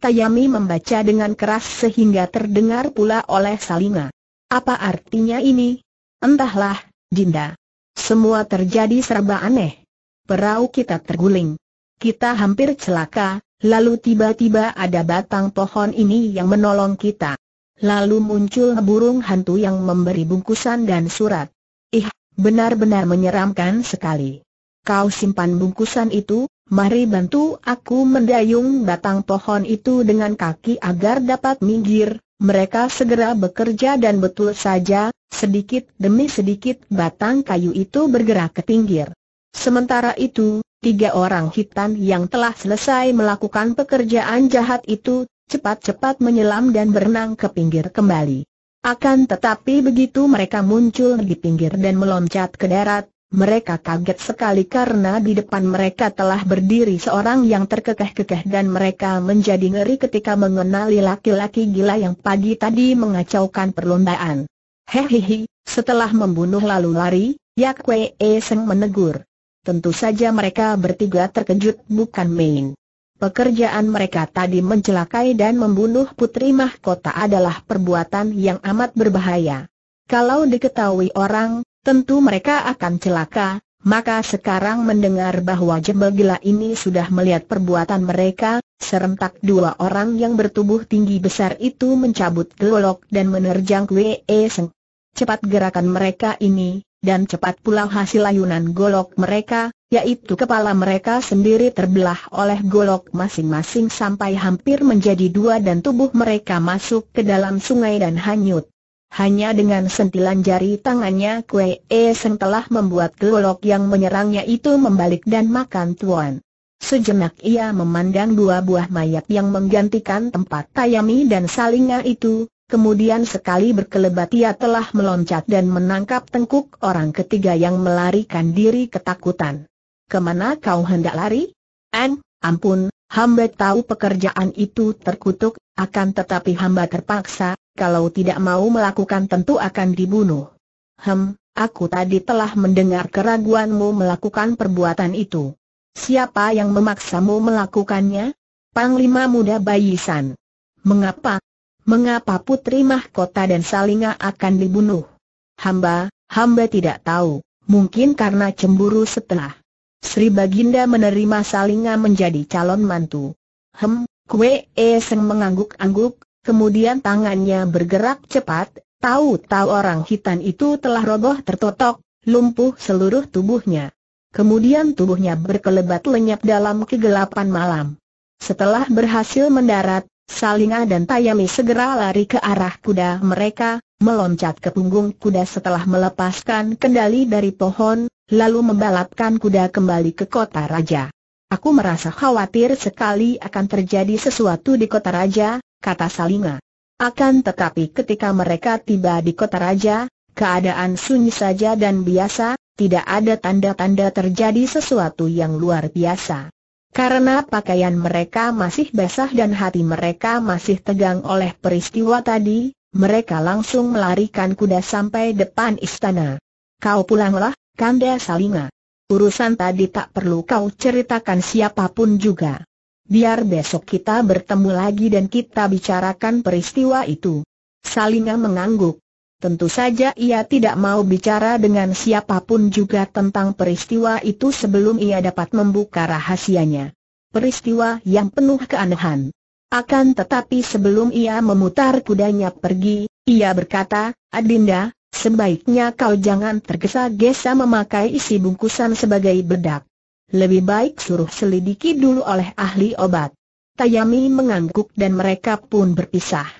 Tayami membaca dengan keras sehingga terdengar pula oleh Salinga. Apa artinya ini? Entahlah, Dinda. Semua terjadi serba aneh. Perahu kita terguling. Kita hampir celaka, lalu tiba-tiba ada batang pohon ini yang menolong kita. Lalu muncul burung hantu yang memberi bungkusan dan surat. Ih, benar-benar menyeramkan sekali. Kau simpan bungkusan itu, mari bantu aku mendayung batang pohon itu dengan kaki agar dapat minggir. Mereka segera bekerja dan betul saja, sedikit demi sedikit batang kayu itu bergerak ke pinggir. Sementara itu, tiga orang hitam yang telah selesai melakukan pekerjaan jahat itu cepat-cepat menyelam dan berenang ke pinggir kembali. Akan tetapi begitu mereka muncul di pinggir dan meloncat ke darat, mereka kaget sekali karena di depan mereka telah berdiri seorang yang terkekeh-kekeh dan mereka menjadi ngeri ketika mengenali laki-laki gila yang pagi tadi mengacaukan perlombaan. Hehehe, setelah membunuh lalu lari, Yak Wei Seng menegur. Tentu saja mereka bertiga terkejut bukan main. Pekerjaan mereka tadi mencelakai dan membunuh putri mahkota adalah perbuatan yang amat berbahaya. Kalau diketahui orang, tentu mereka akan celaka, maka sekarang mendengar bahwa jebel gila ini sudah melihat perbuatan mereka, serentak dua orang yang bertubuh tinggi besar itu mencabut gelolok dan menerjang Wei Seng. Cepat gerakan mereka ini, dan cepat pula hasil layunan golok mereka, yaitu kepala mereka sendiri terbelah oleh golok masing-masing sampai hampir menjadi dua dan tubuh mereka masuk ke dalam sungai dan hanyut. Hanya dengan sentilan jari tangannya Kue e Seng telah membuat golok yang menyerangnya itu membalik dan makan tuan. Sejenak ia memandang dua buah mayat yang menggantikan tempat Tayami dan Salinga itu, Kemudian sekali berkelebat ia telah meloncat dan menangkap tengkuk orang ketiga yang melarikan diri ketakutan. Kemana kau hendak lari? En, ampun, hamba tahu pekerjaan itu terkutuk, akan tetapi hamba terpaksa, kalau tidak mau melakukan tentu akan dibunuh. Hem, aku tadi telah mendengar keraguanmu melakukan perbuatan itu. Siapa yang memaksamu melakukannya? Panglima muda Bayisan. Mengapa mengapa Putri Mahkota dan Salinga akan dibunuh? Hamba, hamba tidak tahu, mungkin karena cemburu setelah Sri Baginda menerima Salinga menjadi calon mantu. Hem, Kue Eseng mengangguk-angguk, kemudian tangannya bergerak cepat, tahu-tahu orang hitam itu telah roboh tertotok, lumpuh seluruh tubuhnya. Kemudian tubuhnya berkelebat lenyap dalam kegelapan malam. Setelah berhasil mendarat, Salinga dan Tayami segera lari ke arah kuda mereka, meloncat ke punggung kuda setelah melepaskan kendali dari pohon, lalu membalapkan kuda kembali ke kota raja. Aku merasa khawatir sekali akan terjadi sesuatu di kota raja, kata Salinga. Akan tetapi ketika mereka tiba di kota raja, keadaan sunyi saja dan biasa, tidak ada tanda-tanda terjadi sesuatu yang luar biasa. Karena pakaian mereka masih basah dan hati mereka masih tegang oleh peristiwa tadi, mereka langsung melarikan kuda sampai depan istana. Kau pulanglah, Kanda Salinga. Urusan tadi tak perlu kau ceritakan siapapun juga. Biar besok kita bertemu lagi dan kita bicarakan peristiwa itu. Salinga mengangguk. Tentu saja ia tidak mau bicara dengan siapapun juga tentang peristiwa itu sebelum ia dapat membuka rahasianya. Peristiwa yang penuh keanehan. Akan tetapi sebelum ia memutar kudanya pergi, ia berkata, Adinda, sebaiknya kau jangan tergesa-gesa memakai isi bungkusan sebagai bedak. Lebih baik suruh selidiki dulu oleh ahli obat. Tayami mengangguk dan mereka pun berpisah.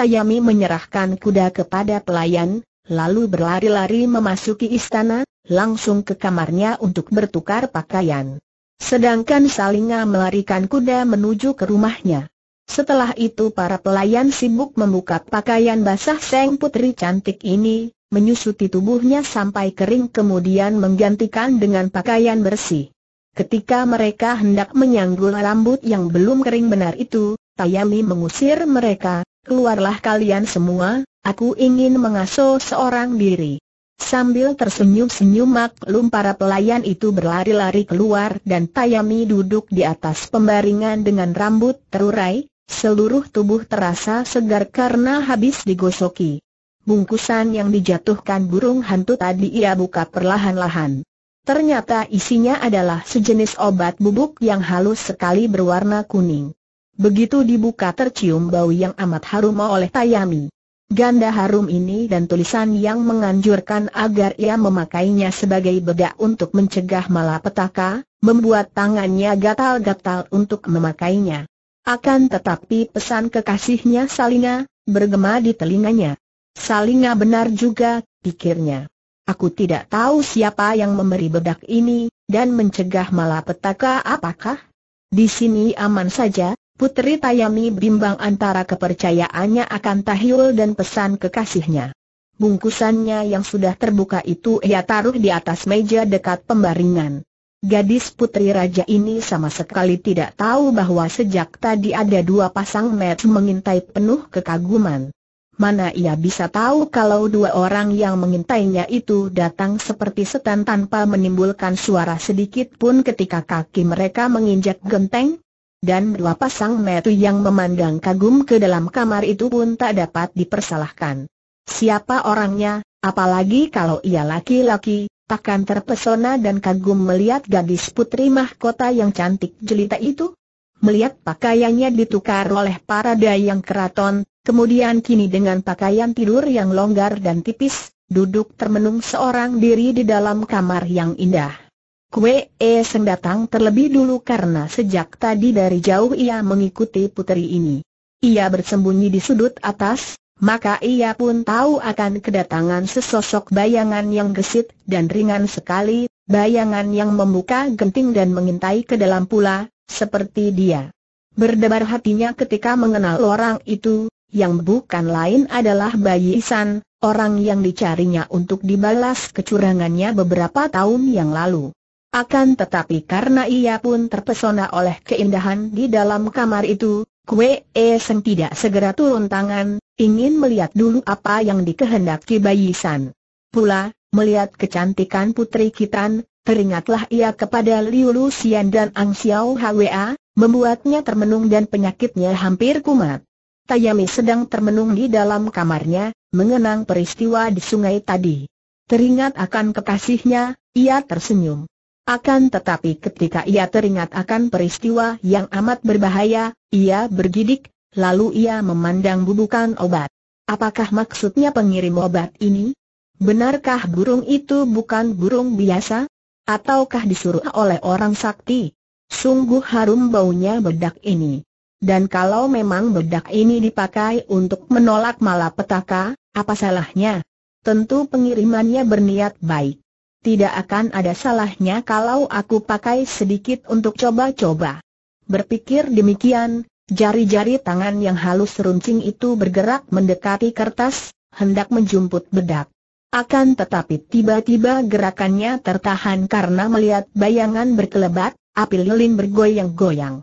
Tayami menyerahkan kuda kepada pelayan, lalu berlari-lari memasuki istana, langsung ke kamarnya untuk bertukar pakaian. Sedangkan Salinga melarikan kuda menuju ke rumahnya. Setelah itu para pelayan sibuk membuka pakaian basah Seng Putri cantik ini, menyusuti tubuhnya sampai kering kemudian menggantikan dengan pakaian bersih. Ketika mereka hendak menyanggul rambut yang belum kering benar itu, Tayami mengusir mereka, Keluarlah kalian semua, aku ingin mengasuh seorang diri. Sambil tersenyum-senyum maklum para pelayan itu berlari-lari keluar dan Tayami duduk di atas pembaringan dengan rambut terurai, seluruh tubuh terasa segar karena habis digosoki. Bungkusan yang dijatuhkan burung hantu tadi ia buka perlahan-lahan. Ternyata isinya adalah sejenis obat bubuk yang halus sekali berwarna kuning. Begitu dibuka tercium bau yang amat harum oleh Tayami. Ganda harum ini dan tulisan yang menganjurkan agar ia memakainya sebagai bedak untuk mencegah malapetaka, membuat tangannya gatal-gatal untuk memakainya. Akan tetapi pesan kekasihnya Salinga, bergema di telinganya. Salinga benar juga, pikirnya. Aku tidak tahu siapa yang memberi bedak ini, dan mencegah malapetaka apakah? Di sini aman saja, Putri Tayami bimbang antara kepercayaannya akan Tahyul dan pesan kekasihnya. Bungkusannya yang sudah terbuka itu ia taruh di atas meja dekat pembaringan. Gadis putri raja ini sama sekali tidak tahu bahwa sejak tadi ada dua pasang mata mengintai penuh kekaguman. Mana ia bisa tahu kalau dua orang yang mengintainya itu datang seperti setan tanpa menimbulkan suara sedikit pun ketika kaki mereka menginjak genteng? dan dua pasang metu yang memandang kagum ke dalam kamar itu pun tak dapat dipersalahkan. Siapa orangnya, apalagi kalau ia laki-laki, takkan terpesona dan kagum melihat gadis putri mahkota yang cantik jelita itu? Melihat pakaiannya ditukar oleh para dayang keraton, kemudian kini dengan pakaian tidur yang longgar dan tipis, duduk termenung seorang diri di dalam kamar yang indah. Kue E Seng datang terlebih dulu karena sejak tadi dari jauh ia mengikuti puteri ini. Ia bersembunyi di sudut atas, maka ia pun tahu akan kedatangan sesosok bayangan yang gesit dan ringan sekali, bayangan yang membuka genting dan mengintai ke dalam pula, seperti dia. Berdebar hatinya ketika mengenal orang itu, yang bukan lain adalah Bayi Isan, orang yang dicarinya untuk dibalas kecurangannya beberapa tahun yang lalu. Akan tetapi karena ia pun terpesona oleh keindahan di dalam kamar itu, Kue e Seng tidak segera turun tangan, ingin melihat dulu apa yang dikehendaki Bayi San. Pula, melihat kecantikan putri Kitan, teringatlah ia kepada Liu Xian dan Ang Xiao Hwa, membuatnya termenung dan penyakitnya hampir kumat. Tayami sedang termenung di dalam kamarnya, mengenang peristiwa di sungai tadi. Teringat akan kekasihnya, ia tersenyum. Akan tetapi ketika ia teringat akan peristiwa yang amat berbahaya, ia bergidik, lalu ia memandang bubukan obat. Apakah maksudnya pengirim obat ini? Benarkah burung itu bukan burung biasa? Ataukah disuruh oleh orang sakti? Sungguh harum baunya bedak ini. Dan kalau memang bedak ini dipakai untuk menolak malapetaka, apa salahnya? Tentu pengirimannya berniat baik tidak akan ada salahnya kalau aku pakai sedikit untuk coba-coba. Berpikir demikian, jari-jari tangan yang halus runcing itu bergerak mendekati kertas, hendak menjumput bedak. Akan tetapi tiba-tiba gerakannya tertahan karena melihat bayangan berkelebat, api lilin bergoyang-goyang.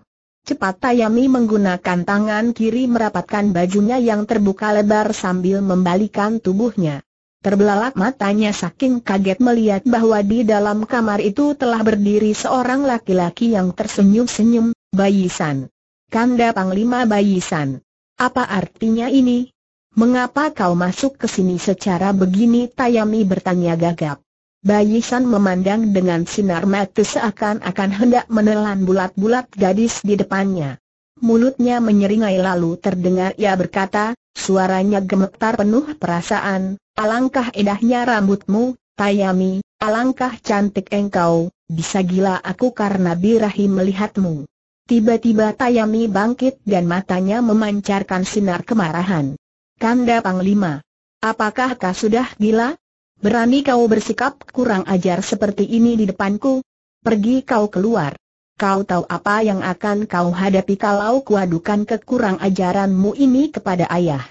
Cepat Tayami menggunakan tangan kiri merapatkan bajunya yang terbuka lebar sambil membalikan tubuhnya. Terbelalak matanya saking kaget melihat bahwa di dalam kamar itu telah berdiri seorang laki-laki yang tersenyum-senyum, Bayisan. Kanda Panglima Bayisan. Apa artinya ini? Mengapa kau masuk ke sini secara begini? Tayami bertanya gagap. Bayisan memandang dengan sinar mata seakan-akan hendak menelan bulat-bulat gadis di depannya. Mulutnya menyeringai lalu terdengar ia berkata, Suaranya gemetar penuh perasaan, alangkah indahnya rambutmu, Tayami, alangkah cantik engkau, bisa gila aku karena birahi melihatmu. Tiba-tiba Tayami bangkit dan matanya memancarkan sinar kemarahan. Kanda Panglima, apakah kau sudah gila? Berani kau bersikap kurang ajar seperti ini di depanku? Pergi kau keluar. Kau tahu apa yang akan kau hadapi kalau kuadukan kekurang ajaranmu ini kepada ayah.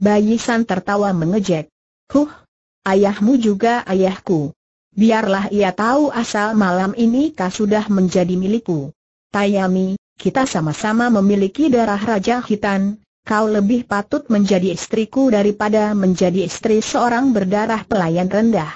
Bayi San tertawa mengejek. Huh, ayahmu juga ayahku. Biarlah ia tahu asal malam ini kau sudah menjadi milikku. Tayami, kita sama-sama memiliki darah Raja Hitan, kau lebih patut menjadi istriku daripada menjadi istri seorang berdarah pelayan rendah.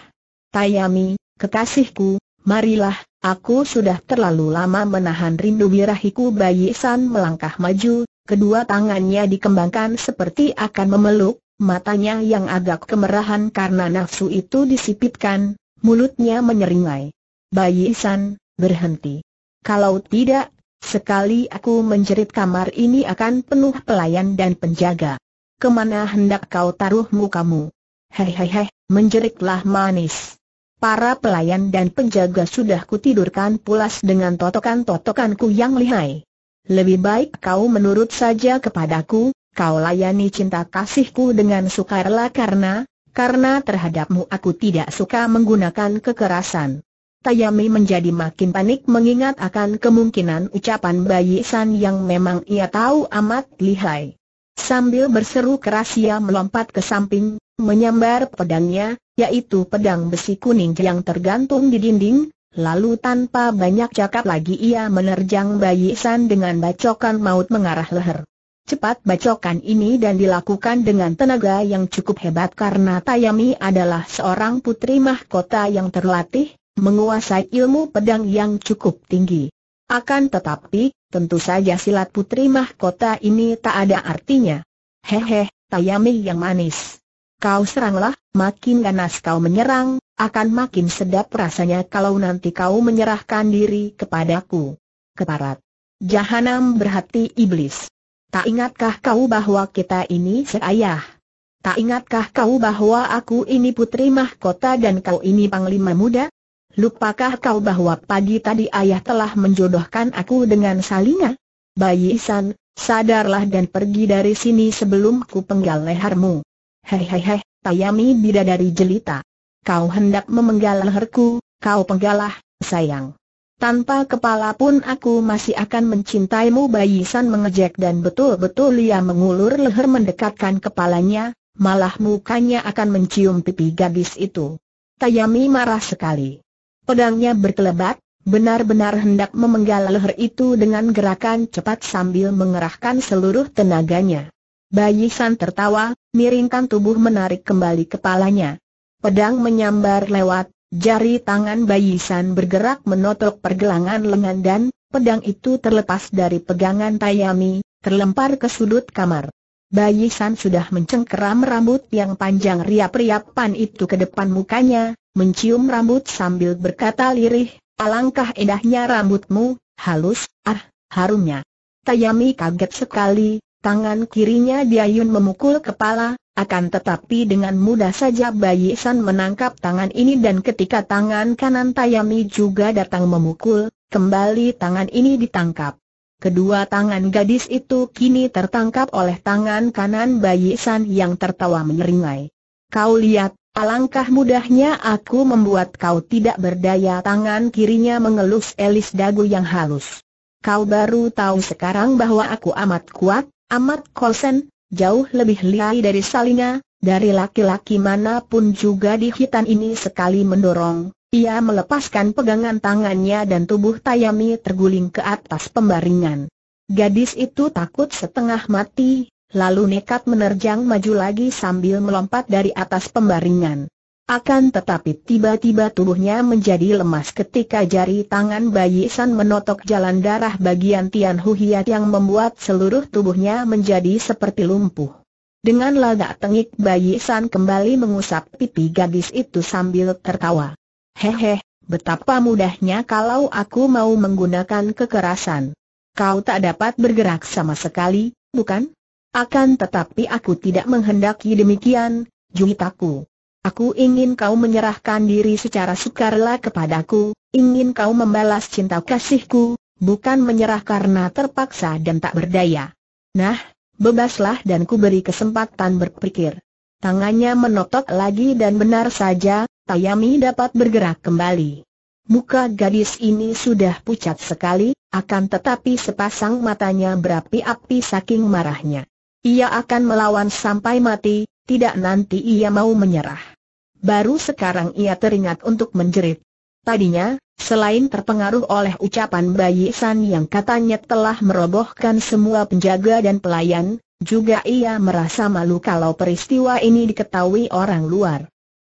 Tayami, kekasihku, marilah, Aku sudah terlalu lama menahan rindu wirahiku bayi San melangkah maju, kedua tangannya dikembangkan seperti akan memeluk, matanya yang agak kemerahan karena nafsu itu disipitkan, mulutnya menyeringai. Bayi San, berhenti. Kalau tidak, sekali aku menjerit kamar ini akan penuh pelayan dan penjaga. Kemana hendak kau taruh mukamu? hei, menjeritlah manis. Para pelayan dan penjaga sudah kutidurkan pulas dengan totokan-totokanku yang lihai. Lebih baik kau menurut saja kepadaku, kau layani cinta kasihku dengan sukarela karena, karena terhadapmu aku tidak suka menggunakan kekerasan. Tayami menjadi makin panik mengingat akan kemungkinan ucapan bayi San yang memang ia tahu amat lihai. Sambil berseru keras ia melompat ke samping, menyambar pedangnya, yaitu pedang besi kuning yang tergantung di dinding, Lalu tanpa banyak cakap lagi ia menerjang Bayi San dengan bacokan maut mengarah leher. Cepat bacokan ini dan dilakukan dengan tenaga yang cukup hebat karena Tayami adalah seorang putri mahkota yang terlatih, menguasai ilmu pedang yang cukup tinggi. Akan tetapi, Tentu saja silat putri mahkota ini tak ada artinya. Hehe, Tayami yang manis. Kau seranglah, makin ganas kau menyerang, akan makin sedap rasanya kalau nanti kau menyerahkan diri kepadaku. Keparat. Jahanam berhati iblis. Tak ingatkah kau bahwa kita ini seayah? Tak ingatkah kau bahwa aku ini putri mahkota dan kau ini panglima muda? Lupakah kau bahwa pagi tadi ayah telah menjodohkan aku dengan Salinga? Bayi Isan, sadarlah dan pergi dari sini sebelum ku penggal lehermu. hei, Tayami bidadari jelita. Kau hendak memenggal leherku, kau penggalah, sayang. Tanpa kepala pun aku masih akan mencintaimu Bayi San mengejek dan betul-betul ia mengulur leher mendekatkan kepalanya, malah mukanya akan mencium pipi gadis itu. Tayami marah sekali. Pedangnya berkelebat, benar-benar hendak memenggal leher itu dengan gerakan cepat sambil mengerahkan seluruh tenaganya. Bayi San tertawa, miringkan tubuh menarik kembali kepalanya. Pedang menyambar lewat, jari tangan Bayi San bergerak menotok pergelangan lengan dan pedang itu terlepas dari pegangan Tayami, terlempar ke sudut kamar. Bayi San sudah mencengkeram rambut yang panjang riap-riapan itu ke depan mukanya, mencium rambut sambil berkata lirih, alangkah indahnya rambutmu, halus, ah, harumnya. Tayami kaget sekali, tangan kirinya Diayun memukul kepala, akan tetapi dengan mudah saja Bayi San menangkap tangan ini dan ketika tangan kanan Tayami juga datang memukul, kembali tangan ini ditangkap. Kedua tangan gadis itu kini tertangkap oleh tangan kanan Bayi San yang tertawa menyeringai. Kau lihat, Alangkah mudahnya aku membuat kau tidak berdaya tangan kirinya mengelus elis dagu yang halus. Kau baru tahu sekarang bahwa aku amat kuat, amat kosen, jauh lebih lihai dari salinga, dari laki-laki manapun juga di hitan ini sekali mendorong. Ia melepaskan pegangan tangannya dan tubuh Tayami terguling ke atas pembaringan. Gadis itu takut setengah mati, lalu nekat menerjang maju lagi sambil melompat dari atas pembaringan. Akan tetapi tiba-tiba tubuhnya menjadi lemas ketika jari tangan Bayi San menotok jalan darah bagian Tian Huhiat yang membuat seluruh tubuhnya menjadi seperti lumpuh. Dengan lagak tengik Bayi San kembali mengusap pipi gadis itu sambil tertawa. Hehe, betapa mudahnya kalau aku mau menggunakan kekerasan. Kau tak dapat bergerak sama sekali, bukan? Akan tetapi aku tidak menghendaki demikian, Juhitaku. Aku ingin kau menyerahkan diri secara sukarela kepadaku, ingin kau membalas cinta kasihku, bukan menyerah karena terpaksa dan tak berdaya. Nah, bebaslah dan ku beri kesempatan berpikir. Tangannya menotok lagi dan benar saja, Tayami dapat bergerak kembali. Muka gadis ini sudah pucat sekali, akan tetapi sepasang matanya berapi-api saking marahnya. Ia akan melawan sampai mati, tidak nanti ia mau menyerah. Baru sekarang ia teringat untuk menjerit. Tadinya, selain terpengaruh oleh ucapan Bayi San yang katanya telah merobohkan semua penjaga dan pelayan, juga ia merasa malu kalau peristiwa ini diketahui orang luar.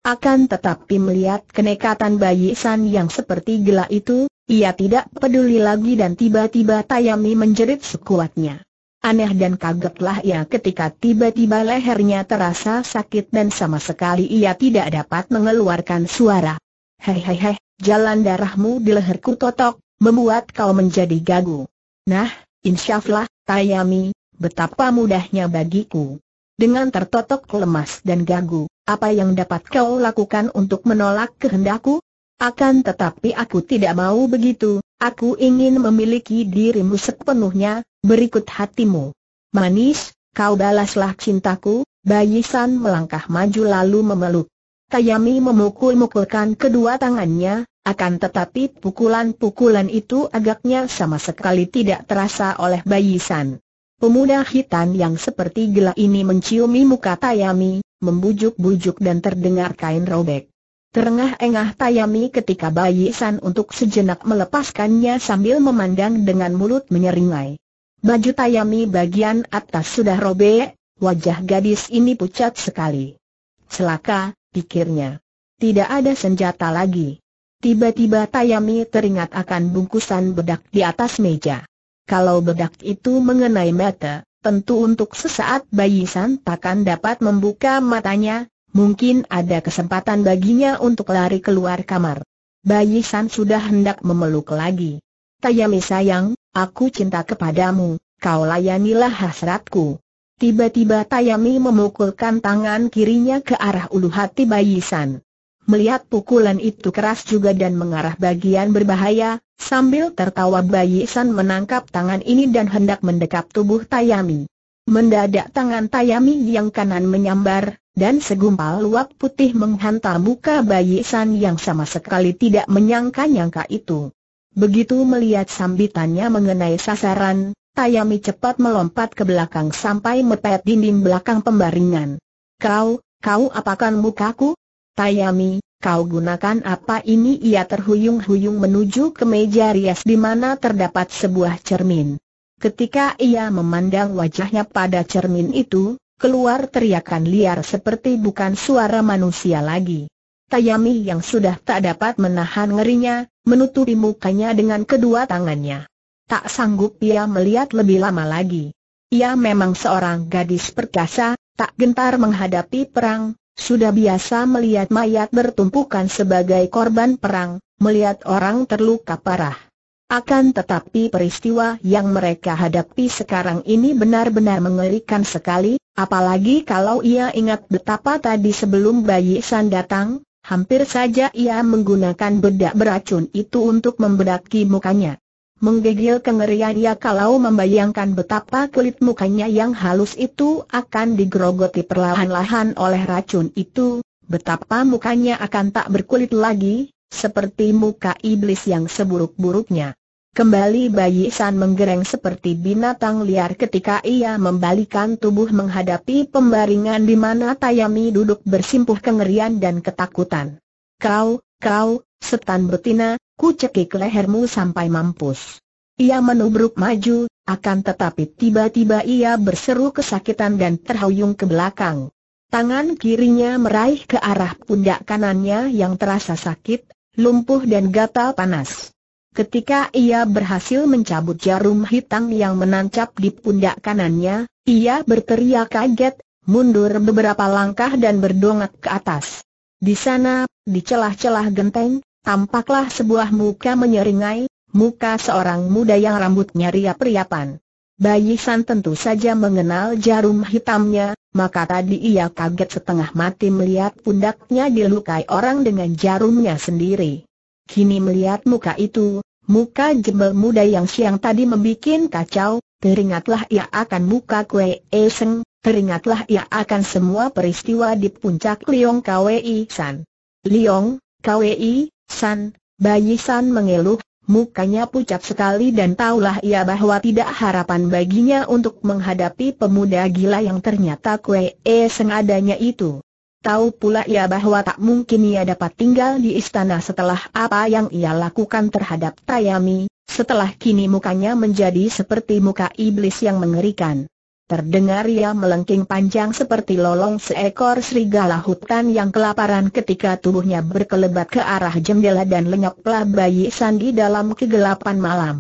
Akan tetapi melihat kenekatan Bayi San yang seperti gila itu, ia tidak peduli lagi dan tiba-tiba Tayami menjerit sekuatnya. Aneh dan kagetlah ia ketika tiba-tiba lehernya terasa sakit dan sama sekali ia tidak dapat mengeluarkan suara. Hei hei hei, jalan darahmu di leherku totok, membuat kau menjadi gagu. Nah, insyaflah, Tayami, betapa mudahnya bagiku. Dengan tertotok lemas dan gagu, apa yang dapat kau lakukan untuk menolak kehendakku? Akan tetapi aku tidak mau begitu, aku ingin memiliki dirimu sepenuhnya, berikut hatimu. Manis, kau balaslah cintaku, Bayisan melangkah maju lalu memeluk. Tayami memukul-mukulkan kedua tangannya, akan tetapi pukulan-pukulan itu agaknya sama sekali tidak terasa oleh Bayisan. Pemuda hitam yang seperti gila ini menciumi muka Tayami, membujuk-bujuk dan terdengar kain robek. Terengah-engah Tayami ketika Bayi San untuk sejenak melepaskannya sambil memandang dengan mulut menyeringai. Baju Tayami bagian atas sudah robek, wajah gadis ini pucat sekali. Celaka, pikirnya. Tidak ada senjata lagi. Tiba-tiba Tayami teringat akan bungkusan bedak di atas meja. Kalau bedak itu mengenai mata, tentu untuk sesaat Bayi San takkan dapat membuka matanya, mungkin ada kesempatan baginya untuk lari keluar kamar. Bayi San sudah hendak memeluk lagi. Tayami sayang, aku cinta kepadamu, kau layanilah hasratku. Tiba-tiba Tayami memukulkan tangan kirinya ke arah ulu hati Bayi San. Melihat pukulan itu keras juga dan mengarah bagian berbahaya, sambil tertawa Bayi San menangkap tangan ini dan hendak mendekap tubuh Tayami. Mendadak tangan Tayami yang kanan menyambar, dan segumpal luap putih menghantar muka bayi San yang sama sekali tidak menyangka-nyangka itu. Begitu melihat sambitannya mengenai sasaran, Tayami cepat melompat ke belakang sampai mepet dinding belakang pembaringan. Kau, kau apakan mukaku? Tayami, kau gunakan apa ini? Ia terhuyung-huyung menuju ke meja rias di mana terdapat sebuah cermin. Ketika ia memandang wajahnya pada cermin itu, keluar teriakan liar seperti bukan suara manusia lagi. Tayami yang sudah tak dapat menahan ngerinya, menutupi mukanya dengan kedua tangannya. Tak sanggup ia melihat lebih lama lagi. Ia memang seorang gadis perkasa, tak gentar menghadapi perang, sudah biasa melihat mayat bertumpukan sebagai korban perang, melihat orang terluka parah. Akan tetapi peristiwa yang mereka hadapi sekarang ini benar-benar mengerikan sekali, apalagi kalau ia ingat betapa tadi sebelum bayi San datang, hampir saja ia menggunakan bedak beracun itu untuk membedaki mukanya. Menggigil kengerian ia kalau membayangkan betapa kulit mukanya yang halus itu akan digerogoti perlahan-lahan oleh racun itu, betapa mukanya akan tak berkulit lagi, seperti muka iblis yang seburuk-buruknya. Kembali Bayi San menggereng seperti binatang liar ketika ia membalikan tubuh menghadapi pembaringan di mana Tayami duduk bersimpuh kengerian dan ketakutan. Kau, kau, setan betina, ku cekik lehermu sampai mampus. Ia menubruk maju, akan tetapi tiba-tiba ia berseru kesakitan dan terhuyung ke belakang. Tangan kirinya meraih ke arah pundak kanannya yang terasa sakit, lumpuh dan gatal panas. Ketika ia berhasil mencabut jarum hitam yang menancap di pundak kanannya, ia berteriak kaget, mundur beberapa langkah dan berdongak ke atas. Di sana, di celah-celah genteng, tampaklah sebuah muka menyeringai, muka seorang muda yang rambutnya riap-riapan. Bayi San tentu saja mengenal jarum hitamnya, maka tadi ia kaget setengah mati melihat pundaknya dilukai orang dengan jarumnya sendiri. Kini melihat muka itu, muka jembel muda yang siang tadi membuat kacau, teringatlah ia akan muka kue eseng, teringatlah ia akan semua peristiwa di puncak Liong Kwei San. Liong, Kwei, San, Bayi San mengeluh, Mukanya pucat sekali dan taulah ia bahwa tidak harapan baginya untuk menghadapi pemuda gila yang ternyata kue e sengadanya itu. Tahu pula ia bahwa tak mungkin ia dapat tinggal di istana setelah apa yang ia lakukan terhadap Tayami, setelah kini mukanya menjadi seperti muka iblis yang mengerikan. Terdengar ia melengking panjang seperti lolong seekor serigala hutan yang kelaparan ketika tubuhnya berkelebat ke arah jendela dan lenyaplah bayi Sandi dalam kegelapan malam.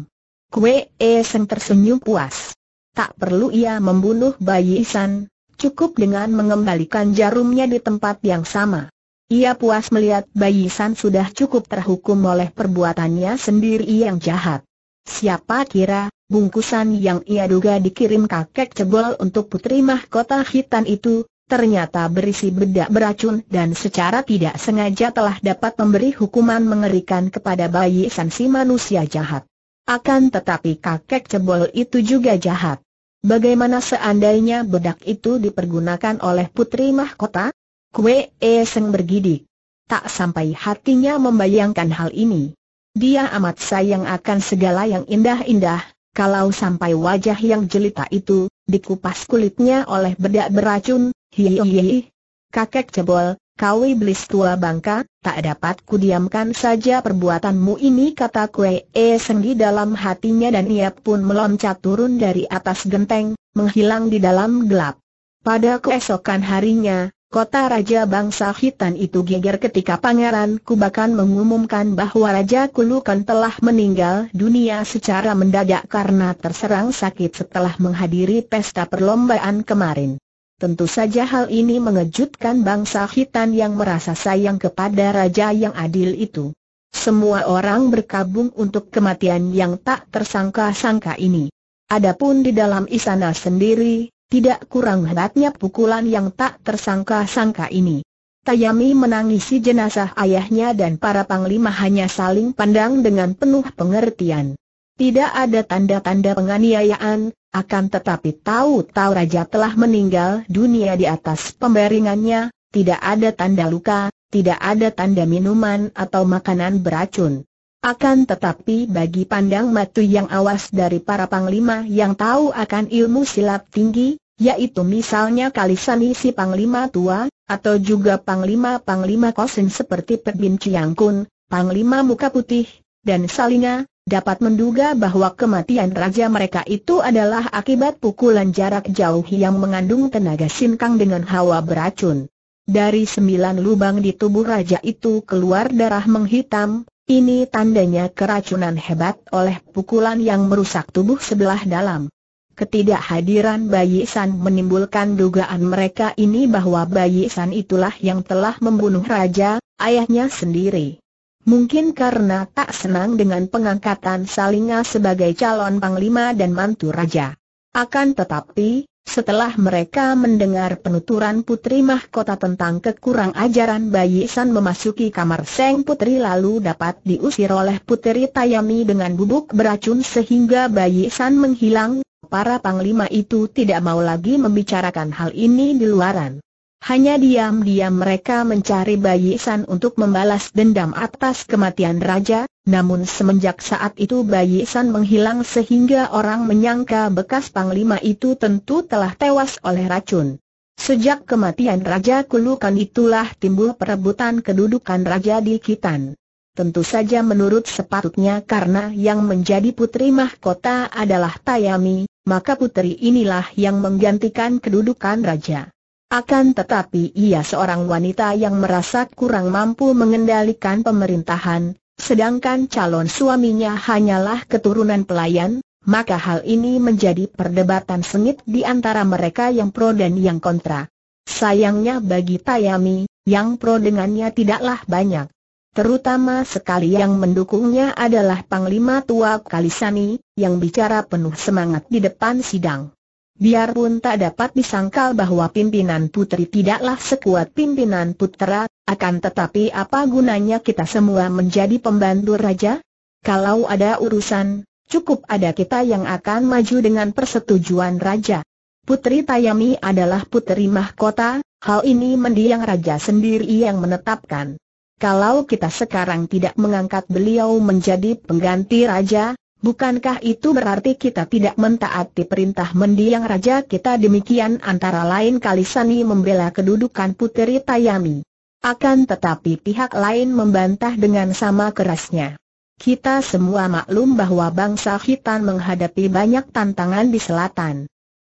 Kue Eseng tersenyum puas. Tak perlu ia membunuh bayi San, cukup dengan mengembalikan jarumnya di tempat yang sama. Ia puas melihat bayi San sudah cukup terhukum oleh perbuatannya sendiri yang jahat. Siapa kira bungkusan yang ia duga dikirim kakek cebol untuk putri mahkota hitam itu, ternyata berisi bedak beracun dan secara tidak sengaja telah dapat memberi hukuman mengerikan kepada bayi sansi manusia jahat. Akan tetapi kakek cebol itu juga jahat. Bagaimana seandainya bedak itu dipergunakan oleh putri mahkota? Kue Eseng bergidik. Tak sampai hatinya membayangkan hal ini. Dia amat sayang akan segala yang indah-indah, kalau sampai wajah yang jelita itu, dikupas kulitnya oleh bedak beracun, hihihi. Kakek cebol, kau iblis tua bangka, tak dapat kudiamkan saja perbuatanmu ini kata Kue E Senggi dalam hatinya dan ia pun meloncat turun dari atas genteng, menghilang di dalam gelap. Pada keesokan harinya, Kota Raja Bangsa Hitan itu geger ketika Pangeran Kubakan mengumumkan bahwa Raja Kulukan telah meninggal dunia secara mendadak karena terserang sakit setelah menghadiri pesta perlombaan kemarin. Tentu saja hal ini mengejutkan bangsa Hitan yang merasa sayang kepada Raja yang adil itu. Semua orang berkabung untuk kematian yang tak tersangka-sangka ini. Adapun di dalam istana sendiri, tidak kurang hebatnya pukulan yang tak tersangka-sangka ini. Tayami menangisi jenazah ayahnya dan para panglima hanya saling pandang dengan penuh pengertian. Tidak ada tanda-tanda penganiayaan, akan tetapi tahu-tahu raja telah meninggal dunia di atas pembaringannya, tidak ada tanda luka, tidak ada tanda minuman atau makanan beracun. Akan tetapi bagi pandang matu yang awas dari para panglima yang tahu akan ilmu silat tinggi, yaitu misalnya Kalisani si panglima tua, atau juga panglima-panglima kosin seperti Perbin Ciangkun, panglima muka putih, dan Salinga, dapat menduga bahwa kematian raja mereka itu adalah akibat pukulan jarak jauh yang mengandung tenaga sinkang dengan hawa beracun. Dari sembilan lubang di tubuh raja itu keluar darah menghitam, ini tandanya keracunan hebat oleh pukulan yang merusak tubuh sebelah dalam. Ketidakhadiran Bayi San menimbulkan dugaan mereka ini bahwa Bayi San itulah yang telah membunuh raja, ayahnya sendiri. Mungkin karena tak senang dengan pengangkatan Salinga sebagai calon panglima dan mantu raja. Akan tetapi, setelah mereka mendengar penuturan putri mahkota tentang kekurang ajaran Bayi San memasuki kamar Seng Putri lalu dapat diusir oleh Putri Tayami dengan bubuk beracun sehingga Bayi San menghilang, para panglima itu tidak mau lagi membicarakan hal ini di luaran. Hanya diam-diam mereka mencari Bayi San untuk membalas dendam atas kematian raja, namun semenjak saat itu Bayi San menghilang sehingga orang menyangka bekas panglima itu tentu telah tewas oleh racun. Sejak kematian Raja Kulukan itulah timbul perebutan kedudukan Raja di Kitan. Tentu saja menurut sepatutnya karena yang menjadi putri mahkota adalah Tayami, maka putri inilah yang menggantikan kedudukan Raja. Akan tetapi ia seorang wanita yang merasa kurang mampu mengendalikan pemerintahan, sedangkan calon suaminya hanyalah keturunan pelayan, maka hal ini menjadi perdebatan sengit di antara mereka yang pro dan yang kontra. Sayangnya bagi Tayami, yang pro dengannya tidaklah banyak. Terutama sekali yang mendukungnya adalah Panglima Tua Kalisani, yang bicara penuh semangat di depan sidang. Biarpun tak dapat disangkal bahwa pimpinan putri tidaklah sekuat pimpinan putera, akan tetapi apa gunanya kita semua menjadi pembantu raja? Kalau ada urusan, cukup ada kita yang akan maju dengan persetujuan raja. Putri Tayami adalah putri mahkota, hal ini mendiang raja sendiri yang menetapkan. Kalau kita sekarang tidak mengangkat beliau menjadi pengganti raja, Bukankah itu berarti kita tidak mentaati perintah mendiang raja kita demikian antara lain Kalisani membela kedudukan Puteri Tayami. Akan tetapi pihak lain membantah dengan sama kerasnya. Kita semua maklum bahwa bangsa Hitan menghadapi banyak tantangan di selatan.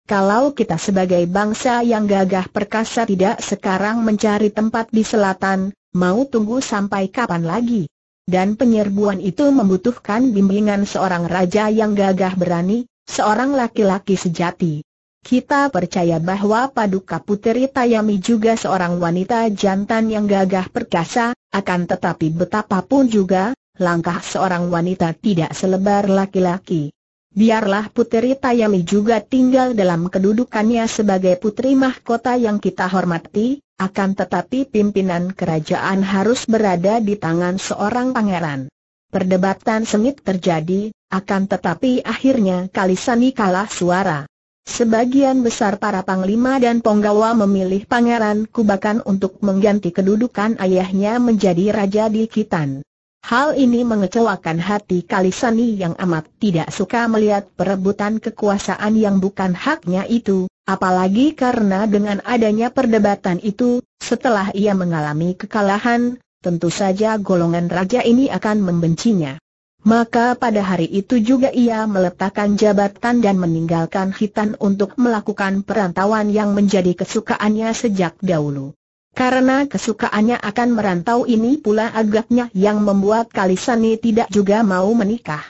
Kalau kita sebagai bangsa yang gagah perkasa tidak sekarang mencari tempat di selatan, mau tunggu sampai kapan lagi? dan penyerbuan itu membutuhkan bimbingan seorang raja yang gagah berani, seorang laki-laki sejati. Kita percaya bahwa Paduka Puteri Tayami juga seorang wanita jantan yang gagah perkasa, akan tetapi betapapun juga, langkah seorang wanita tidak selebar laki-laki biarlah Puteri Tayami juga tinggal dalam kedudukannya sebagai putri mahkota yang kita hormati, akan tetapi pimpinan kerajaan harus berada di tangan seorang pangeran. Perdebatan sengit terjadi, akan tetapi akhirnya Kalisani kalah suara. Sebagian besar para panglima dan penggawa memilih Pangeran Kubakan untuk mengganti kedudukan ayahnya menjadi Raja di Kitan. Hal ini mengecewakan hati Kalisani yang amat tidak suka melihat perebutan kekuasaan yang bukan haknya itu, apalagi karena dengan adanya perdebatan itu, setelah ia mengalami kekalahan, tentu saja golongan raja ini akan membencinya. Maka pada hari itu juga ia meletakkan jabatan dan meninggalkan Hitan untuk melakukan perantauan yang menjadi kesukaannya sejak dahulu. Karena kesukaannya akan merantau ini pula agaknya yang membuat Kalisani tidak juga mau menikah.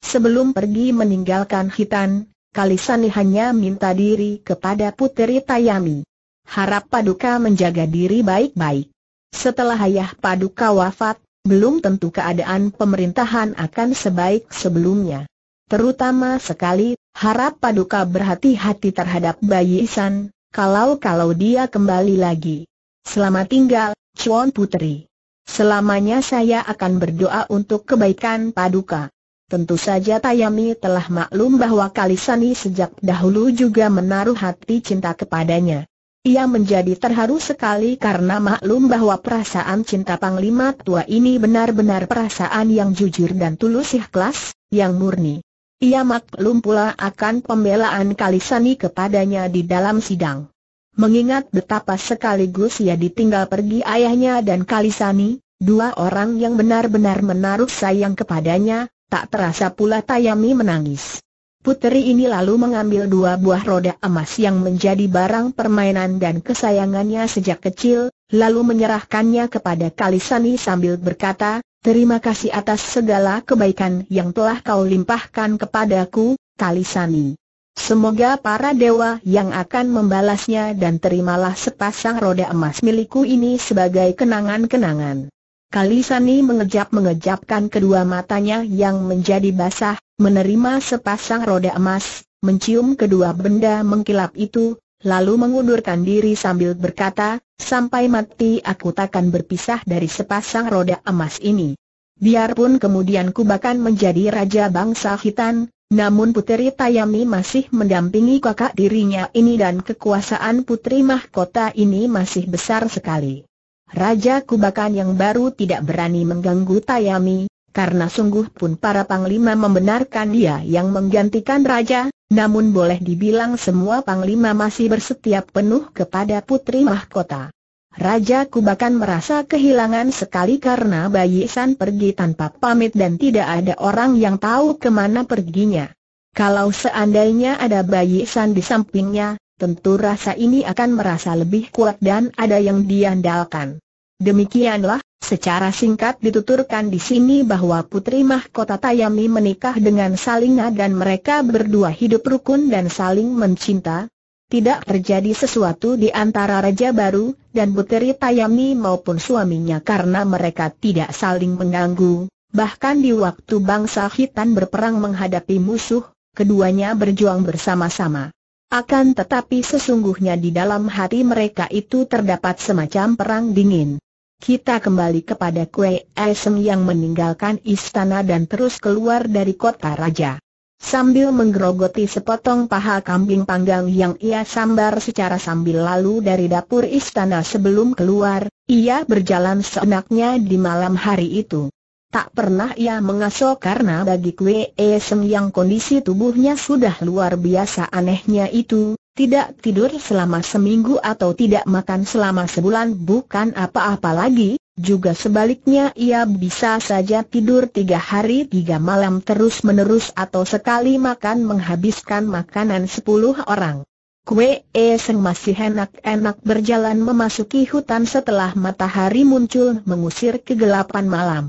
Sebelum pergi meninggalkan Hitan, Kalisani hanya minta diri kepada Puteri Tayami. Harap Paduka menjaga diri baik-baik. Setelah ayah Paduka wafat, belum tentu keadaan pemerintahan akan sebaik sebelumnya. Terutama sekali, harap Paduka berhati-hati terhadap bayi Isan, kalau-kalau dia kembali lagi. Selamat tinggal, Chuan Putri. Selamanya saya akan berdoa untuk kebaikan Paduka. Tentu saja Tayami telah maklum bahwa Kalisani sejak dahulu juga menaruh hati cinta kepadanya. Ia menjadi terharu sekali karena maklum bahwa perasaan cinta Panglima Tua ini benar-benar perasaan yang jujur dan tulus ikhlas, yang murni. Ia maklum pula akan pembelaan Kalisani kepadanya di dalam sidang mengingat betapa sekaligus ia ditinggal pergi ayahnya dan Kalisani, dua orang yang benar-benar menaruh sayang kepadanya, tak terasa pula Tayami menangis. Puteri ini lalu mengambil dua buah roda emas yang menjadi barang permainan dan kesayangannya sejak kecil, lalu menyerahkannya kepada Kalisani sambil berkata, Terima kasih atas segala kebaikan yang telah kau limpahkan kepadaku, Kalisani. Semoga para dewa yang akan membalasnya dan terimalah sepasang roda emas milikku ini sebagai kenangan-kenangan. Kalisani mengejap-mengejapkan kedua matanya yang menjadi basah, menerima sepasang roda emas, mencium kedua benda mengkilap itu, lalu mengundurkan diri sambil berkata, sampai mati aku takkan berpisah dari sepasang roda emas ini. Biarpun kemudian bahkan menjadi raja bangsa hitan, namun Puteri Tayami masih mendampingi kakak dirinya ini dan kekuasaan Putri Mahkota ini masih besar sekali. Raja Kubakan yang baru tidak berani mengganggu Tayami, karena sungguh pun para panglima membenarkan dia yang menggantikan raja, namun boleh dibilang semua panglima masih bersetiap penuh kepada Putri Mahkota. Raja Kubakan merasa kehilangan sekali karena Bayi San pergi tanpa pamit dan tidak ada orang yang tahu kemana perginya. Kalau seandainya ada Bayi San di sampingnya, tentu rasa ini akan merasa lebih kuat dan ada yang diandalkan. Demikianlah, secara singkat dituturkan di sini bahwa Putri Mahkota Tayami menikah dengan Salinga dan mereka berdua hidup rukun dan saling mencinta, tidak terjadi sesuatu di antara Raja Baru, dan Puteri Tayami maupun suaminya karena mereka tidak saling mengganggu. Bahkan di waktu bangsa Hitan berperang menghadapi musuh, keduanya berjuang bersama-sama. Akan tetapi sesungguhnya di dalam hati mereka itu terdapat semacam perang dingin. Kita kembali kepada Kue Esem yang meninggalkan istana dan terus keluar dari kota raja sambil menggerogoti sepotong paha kambing panggang yang ia sambar secara sambil lalu dari dapur istana sebelum keluar, ia berjalan seenaknya di malam hari itu. Tak pernah ia mengaso karena bagi Kwe Eseng yang kondisi tubuhnya sudah luar biasa anehnya itu, tidak tidur selama seminggu atau tidak makan selama sebulan bukan apa-apa lagi, juga sebaliknya ia bisa saja tidur tiga hari tiga malam terus-menerus atau sekali makan menghabiskan makanan sepuluh orang. Kue Eseng masih enak-enak berjalan memasuki hutan setelah matahari muncul mengusir kegelapan malam.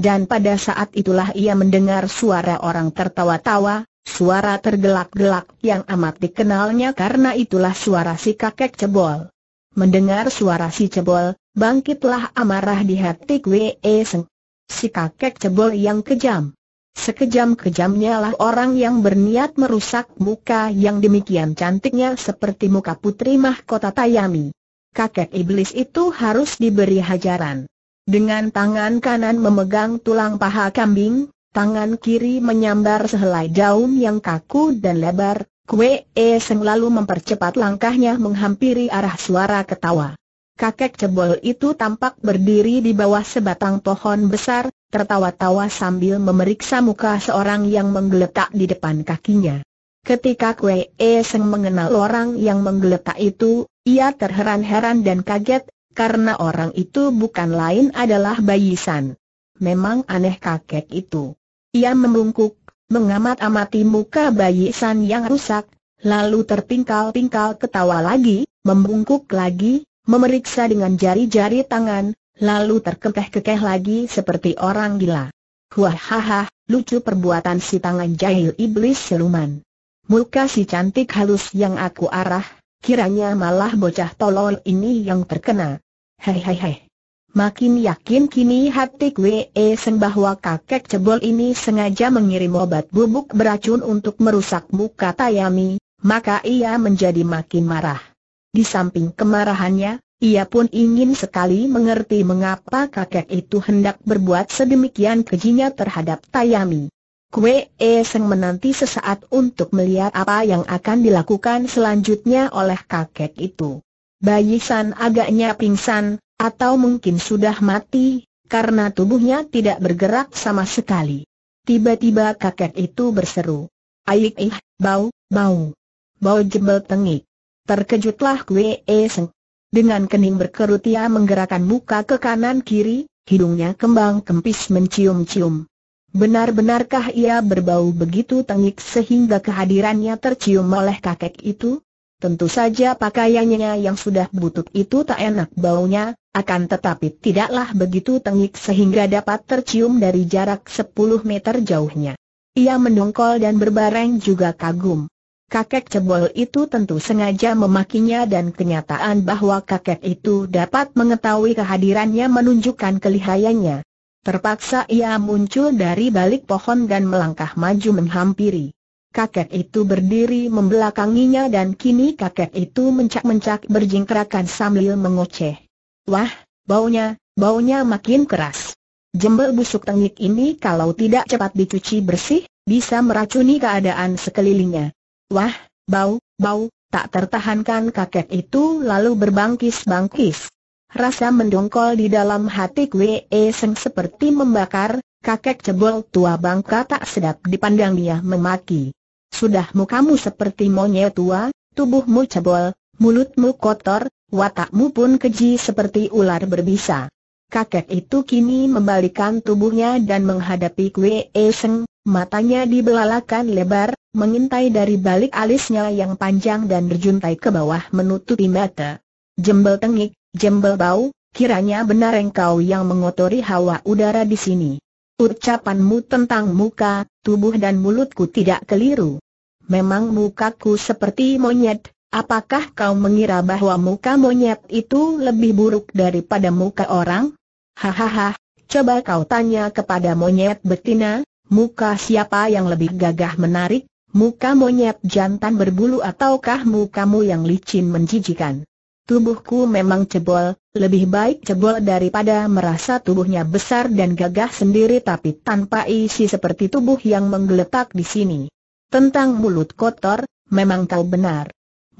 Dan pada saat itulah ia mendengar suara orang tertawa-tawa, Suara tergelak-gelak yang amat dikenalnya karena itulah suara si kakek cebol. Mendengar suara si cebol, bangkitlah amarah di hati Wei Seng. Si kakek cebol yang kejam. Sekejam-kejamnya lah orang yang berniat merusak muka yang demikian cantiknya seperti muka putri mahkota Tayami. Kakek iblis itu harus diberi hajaran. Dengan tangan kanan memegang tulang paha kambing, Tangan kiri menyambar sehelai daun yang kaku dan lebar, Kue e Seng lalu mempercepat langkahnya menghampiri arah suara ketawa. Kakek cebol itu tampak berdiri di bawah sebatang pohon besar, tertawa-tawa sambil memeriksa muka seorang yang menggeletak di depan kakinya. Ketika Kue e Seng mengenal orang yang menggeletak itu, ia terheran-heran dan kaget, karena orang itu bukan lain adalah Bayi San. Memang aneh kakek itu. Ia membungkuk, mengamat-amati muka bayi San yang rusak, lalu terpingkal-pingkal ketawa lagi, membungkuk lagi, memeriksa dengan jari-jari tangan, lalu terkekeh-kekeh lagi seperti orang gila. Wah lucu perbuatan si tangan jahil iblis seluman. Muka si cantik halus yang aku arah, kiranya malah bocah tolol ini yang terkena. Hei hei hei. Makin yakin kini hati Kwe Seng bahwa kakek cebol ini sengaja mengirim obat bubuk beracun untuk merusak muka Tayami, maka ia menjadi makin marah. Di samping kemarahannya, ia pun ingin sekali mengerti mengapa kakek itu hendak berbuat sedemikian kejinya terhadap Tayami. Kwe e Seng menanti sesaat untuk melihat apa yang akan dilakukan selanjutnya oleh kakek itu. Bayi San agaknya pingsan, atau mungkin sudah mati, karena tubuhnya tidak bergerak sama sekali. Tiba-tiba kakek itu berseru. Aik ih, bau, bau. Bau jebel tengik. Terkejutlah Kwe eseng Dengan kening berkerut ia menggerakkan muka ke kanan kiri, hidungnya kembang kempis mencium-cium. Benar-benarkah ia berbau begitu tengik sehingga kehadirannya tercium oleh kakek itu? Tentu saja pakaiannya yang sudah butut itu tak enak baunya, akan tetapi tidaklah begitu tengik sehingga dapat tercium dari jarak 10 meter jauhnya. Ia mendongkol dan berbareng juga kagum. Kakek cebol itu tentu sengaja memakinya dan kenyataan bahwa kakek itu dapat mengetahui kehadirannya menunjukkan kelihayannya. Terpaksa ia muncul dari balik pohon dan melangkah maju menghampiri. Kakek itu berdiri membelakanginya dan kini kakek itu mencak-mencak berjingkrakan sambil mengoceh. Wah, baunya, baunya makin keras. Jembel busuk tengik ini kalau tidak cepat dicuci bersih, bisa meracuni keadaan sekelilingnya. Wah, bau, bau, tak tertahankan kakek itu lalu berbangkis-bangkis. Rasa mendongkol di dalam hati Kwe Seng seperti membakar, kakek cebol tua bangka tak sedap dipandang dia memaki. Sudah mukamu seperti monyet tua, tubuhmu cebol, mulutmu kotor, watakmu pun keji seperti ular berbisa. Kakek itu kini membalikan tubuhnya dan menghadapi Kwe Seng, matanya dibelalakan lebar, mengintai dari balik alisnya yang panjang dan berjuntai ke bawah menutupi mata. Jembel tengik, jembel bau, kiranya benar engkau yang mengotori hawa udara di sini. Ucapanmu tentang muka, tubuh dan mulutku tidak keliru. Memang mukaku seperti monyet, Apakah kau mengira bahwa muka monyet itu lebih buruk daripada muka orang? Hahaha, coba kau tanya kepada monyet betina, muka siapa yang lebih gagah menarik, muka monyet jantan berbulu ataukah mukamu yang licin menjijikan? Tubuhku memang cebol, lebih baik cebol daripada merasa tubuhnya besar dan gagah sendiri tapi tanpa isi seperti tubuh yang menggeletak di sini. Tentang mulut kotor, memang kau benar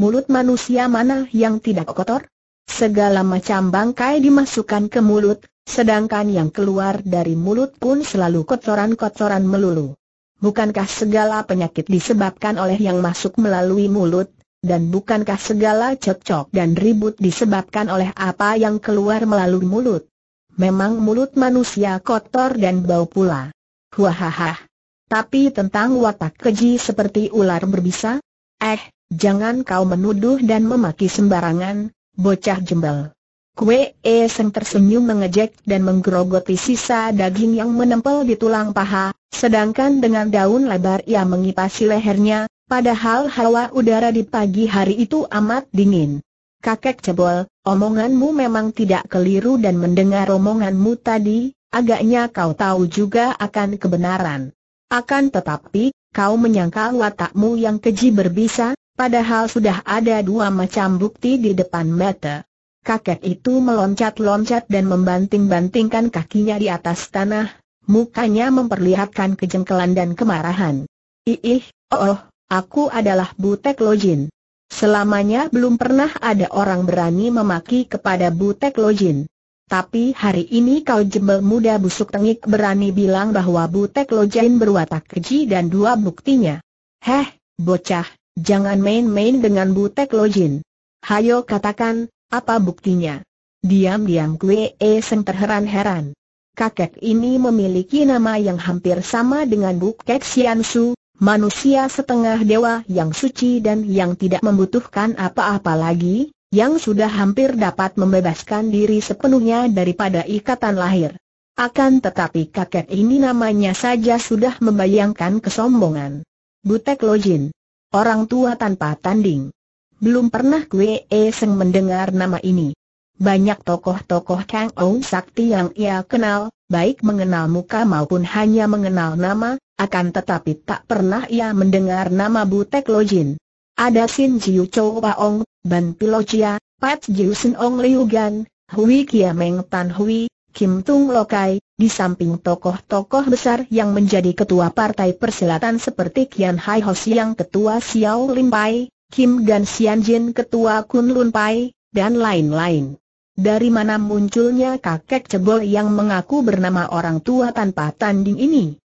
mulut manusia mana yang tidak kotor? Segala macam bangkai dimasukkan ke mulut, sedangkan yang keluar dari mulut pun selalu kotoran-kotoran melulu. Bukankah segala penyakit disebabkan oleh yang masuk melalui mulut, dan bukankah segala cekcok dan ribut disebabkan oleh apa yang keluar melalui mulut? Memang mulut manusia kotor dan bau pula. Wahahah. Tapi tentang watak keji seperti ular berbisa? Eh, Jangan kau menuduh dan memaki sembarangan, bocah jembal. Kue Eseng tersenyum mengejek dan menggerogoti sisa daging yang menempel di tulang paha, sedangkan dengan daun lebar ia mengipasi lehernya, padahal hawa udara di pagi hari itu amat dingin. Kakek cebol, omonganmu memang tidak keliru dan mendengar omonganmu tadi, agaknya kau tahu juga akan kebenaran. Akan tetapi, kau menyangkal watakmu yang keji berbisa, Padahal sudah ada dua macam bukti di depan mata. Kakek itu meloncat-loncat dan membanting-bantingkan kakinya di atas tanah, mukanya memperlihatkan kejengkelan dan kemarahan. Ih, oh, oh, aku adalah Butek Lojin. Selamanya belum pernah ada orang berani memaki kepada Butek Lojin. Tapi hari ini kau jembel muda busuk tengik berani bilang bahwa Butek Lojin berwatak keji dan dua buktinya. Heh, bocah, Jangan main-main dengan Butek Lojin. Hayo katakan, apa buktinya? Diam-diam Kwe e Seng terheran-heran. Kakek ini memiliki nama yang hampir sama dengan Bukek Siansu, manusia setengah dewa yang suci dan yang tidak membutuhkan apa-apa lagi, yang sudah hampir dapat membebaskan diri sepenuhnya daripada ikatan lahir. Akan tetapi kakek ini namanya saja sudah membayangkan kesombongan. Butek Lojin Orang tua tanpa tanding. Belum pernah gue eseng mendengar nama ini. Banyak tokoh-tokoh Kang Ou Sakti yang ia kenal, baik mengenal muka maupun hanya mengenal nama, akan tetapi tak pernah ia mendengar nama Butek Lojin. Ada Sin Jiu Chou Ong, Ban Pilocia, Pat Jiu Sin Ong Liu Gan, Hui Kiameng Tan Hui, Kim Tung Lokai, di samping tokoh-tokoh besar yang menjadi ketua partai persilatan seperti Kian Hai Ho Siang ketua Xiao Lin Pai, Kim dan Xian Jin ketua Kun Lun Pai, dan lain-lain. Dari mana munculnya kakek cebol yang mengaku bernama orang tua tanpa tanding ini?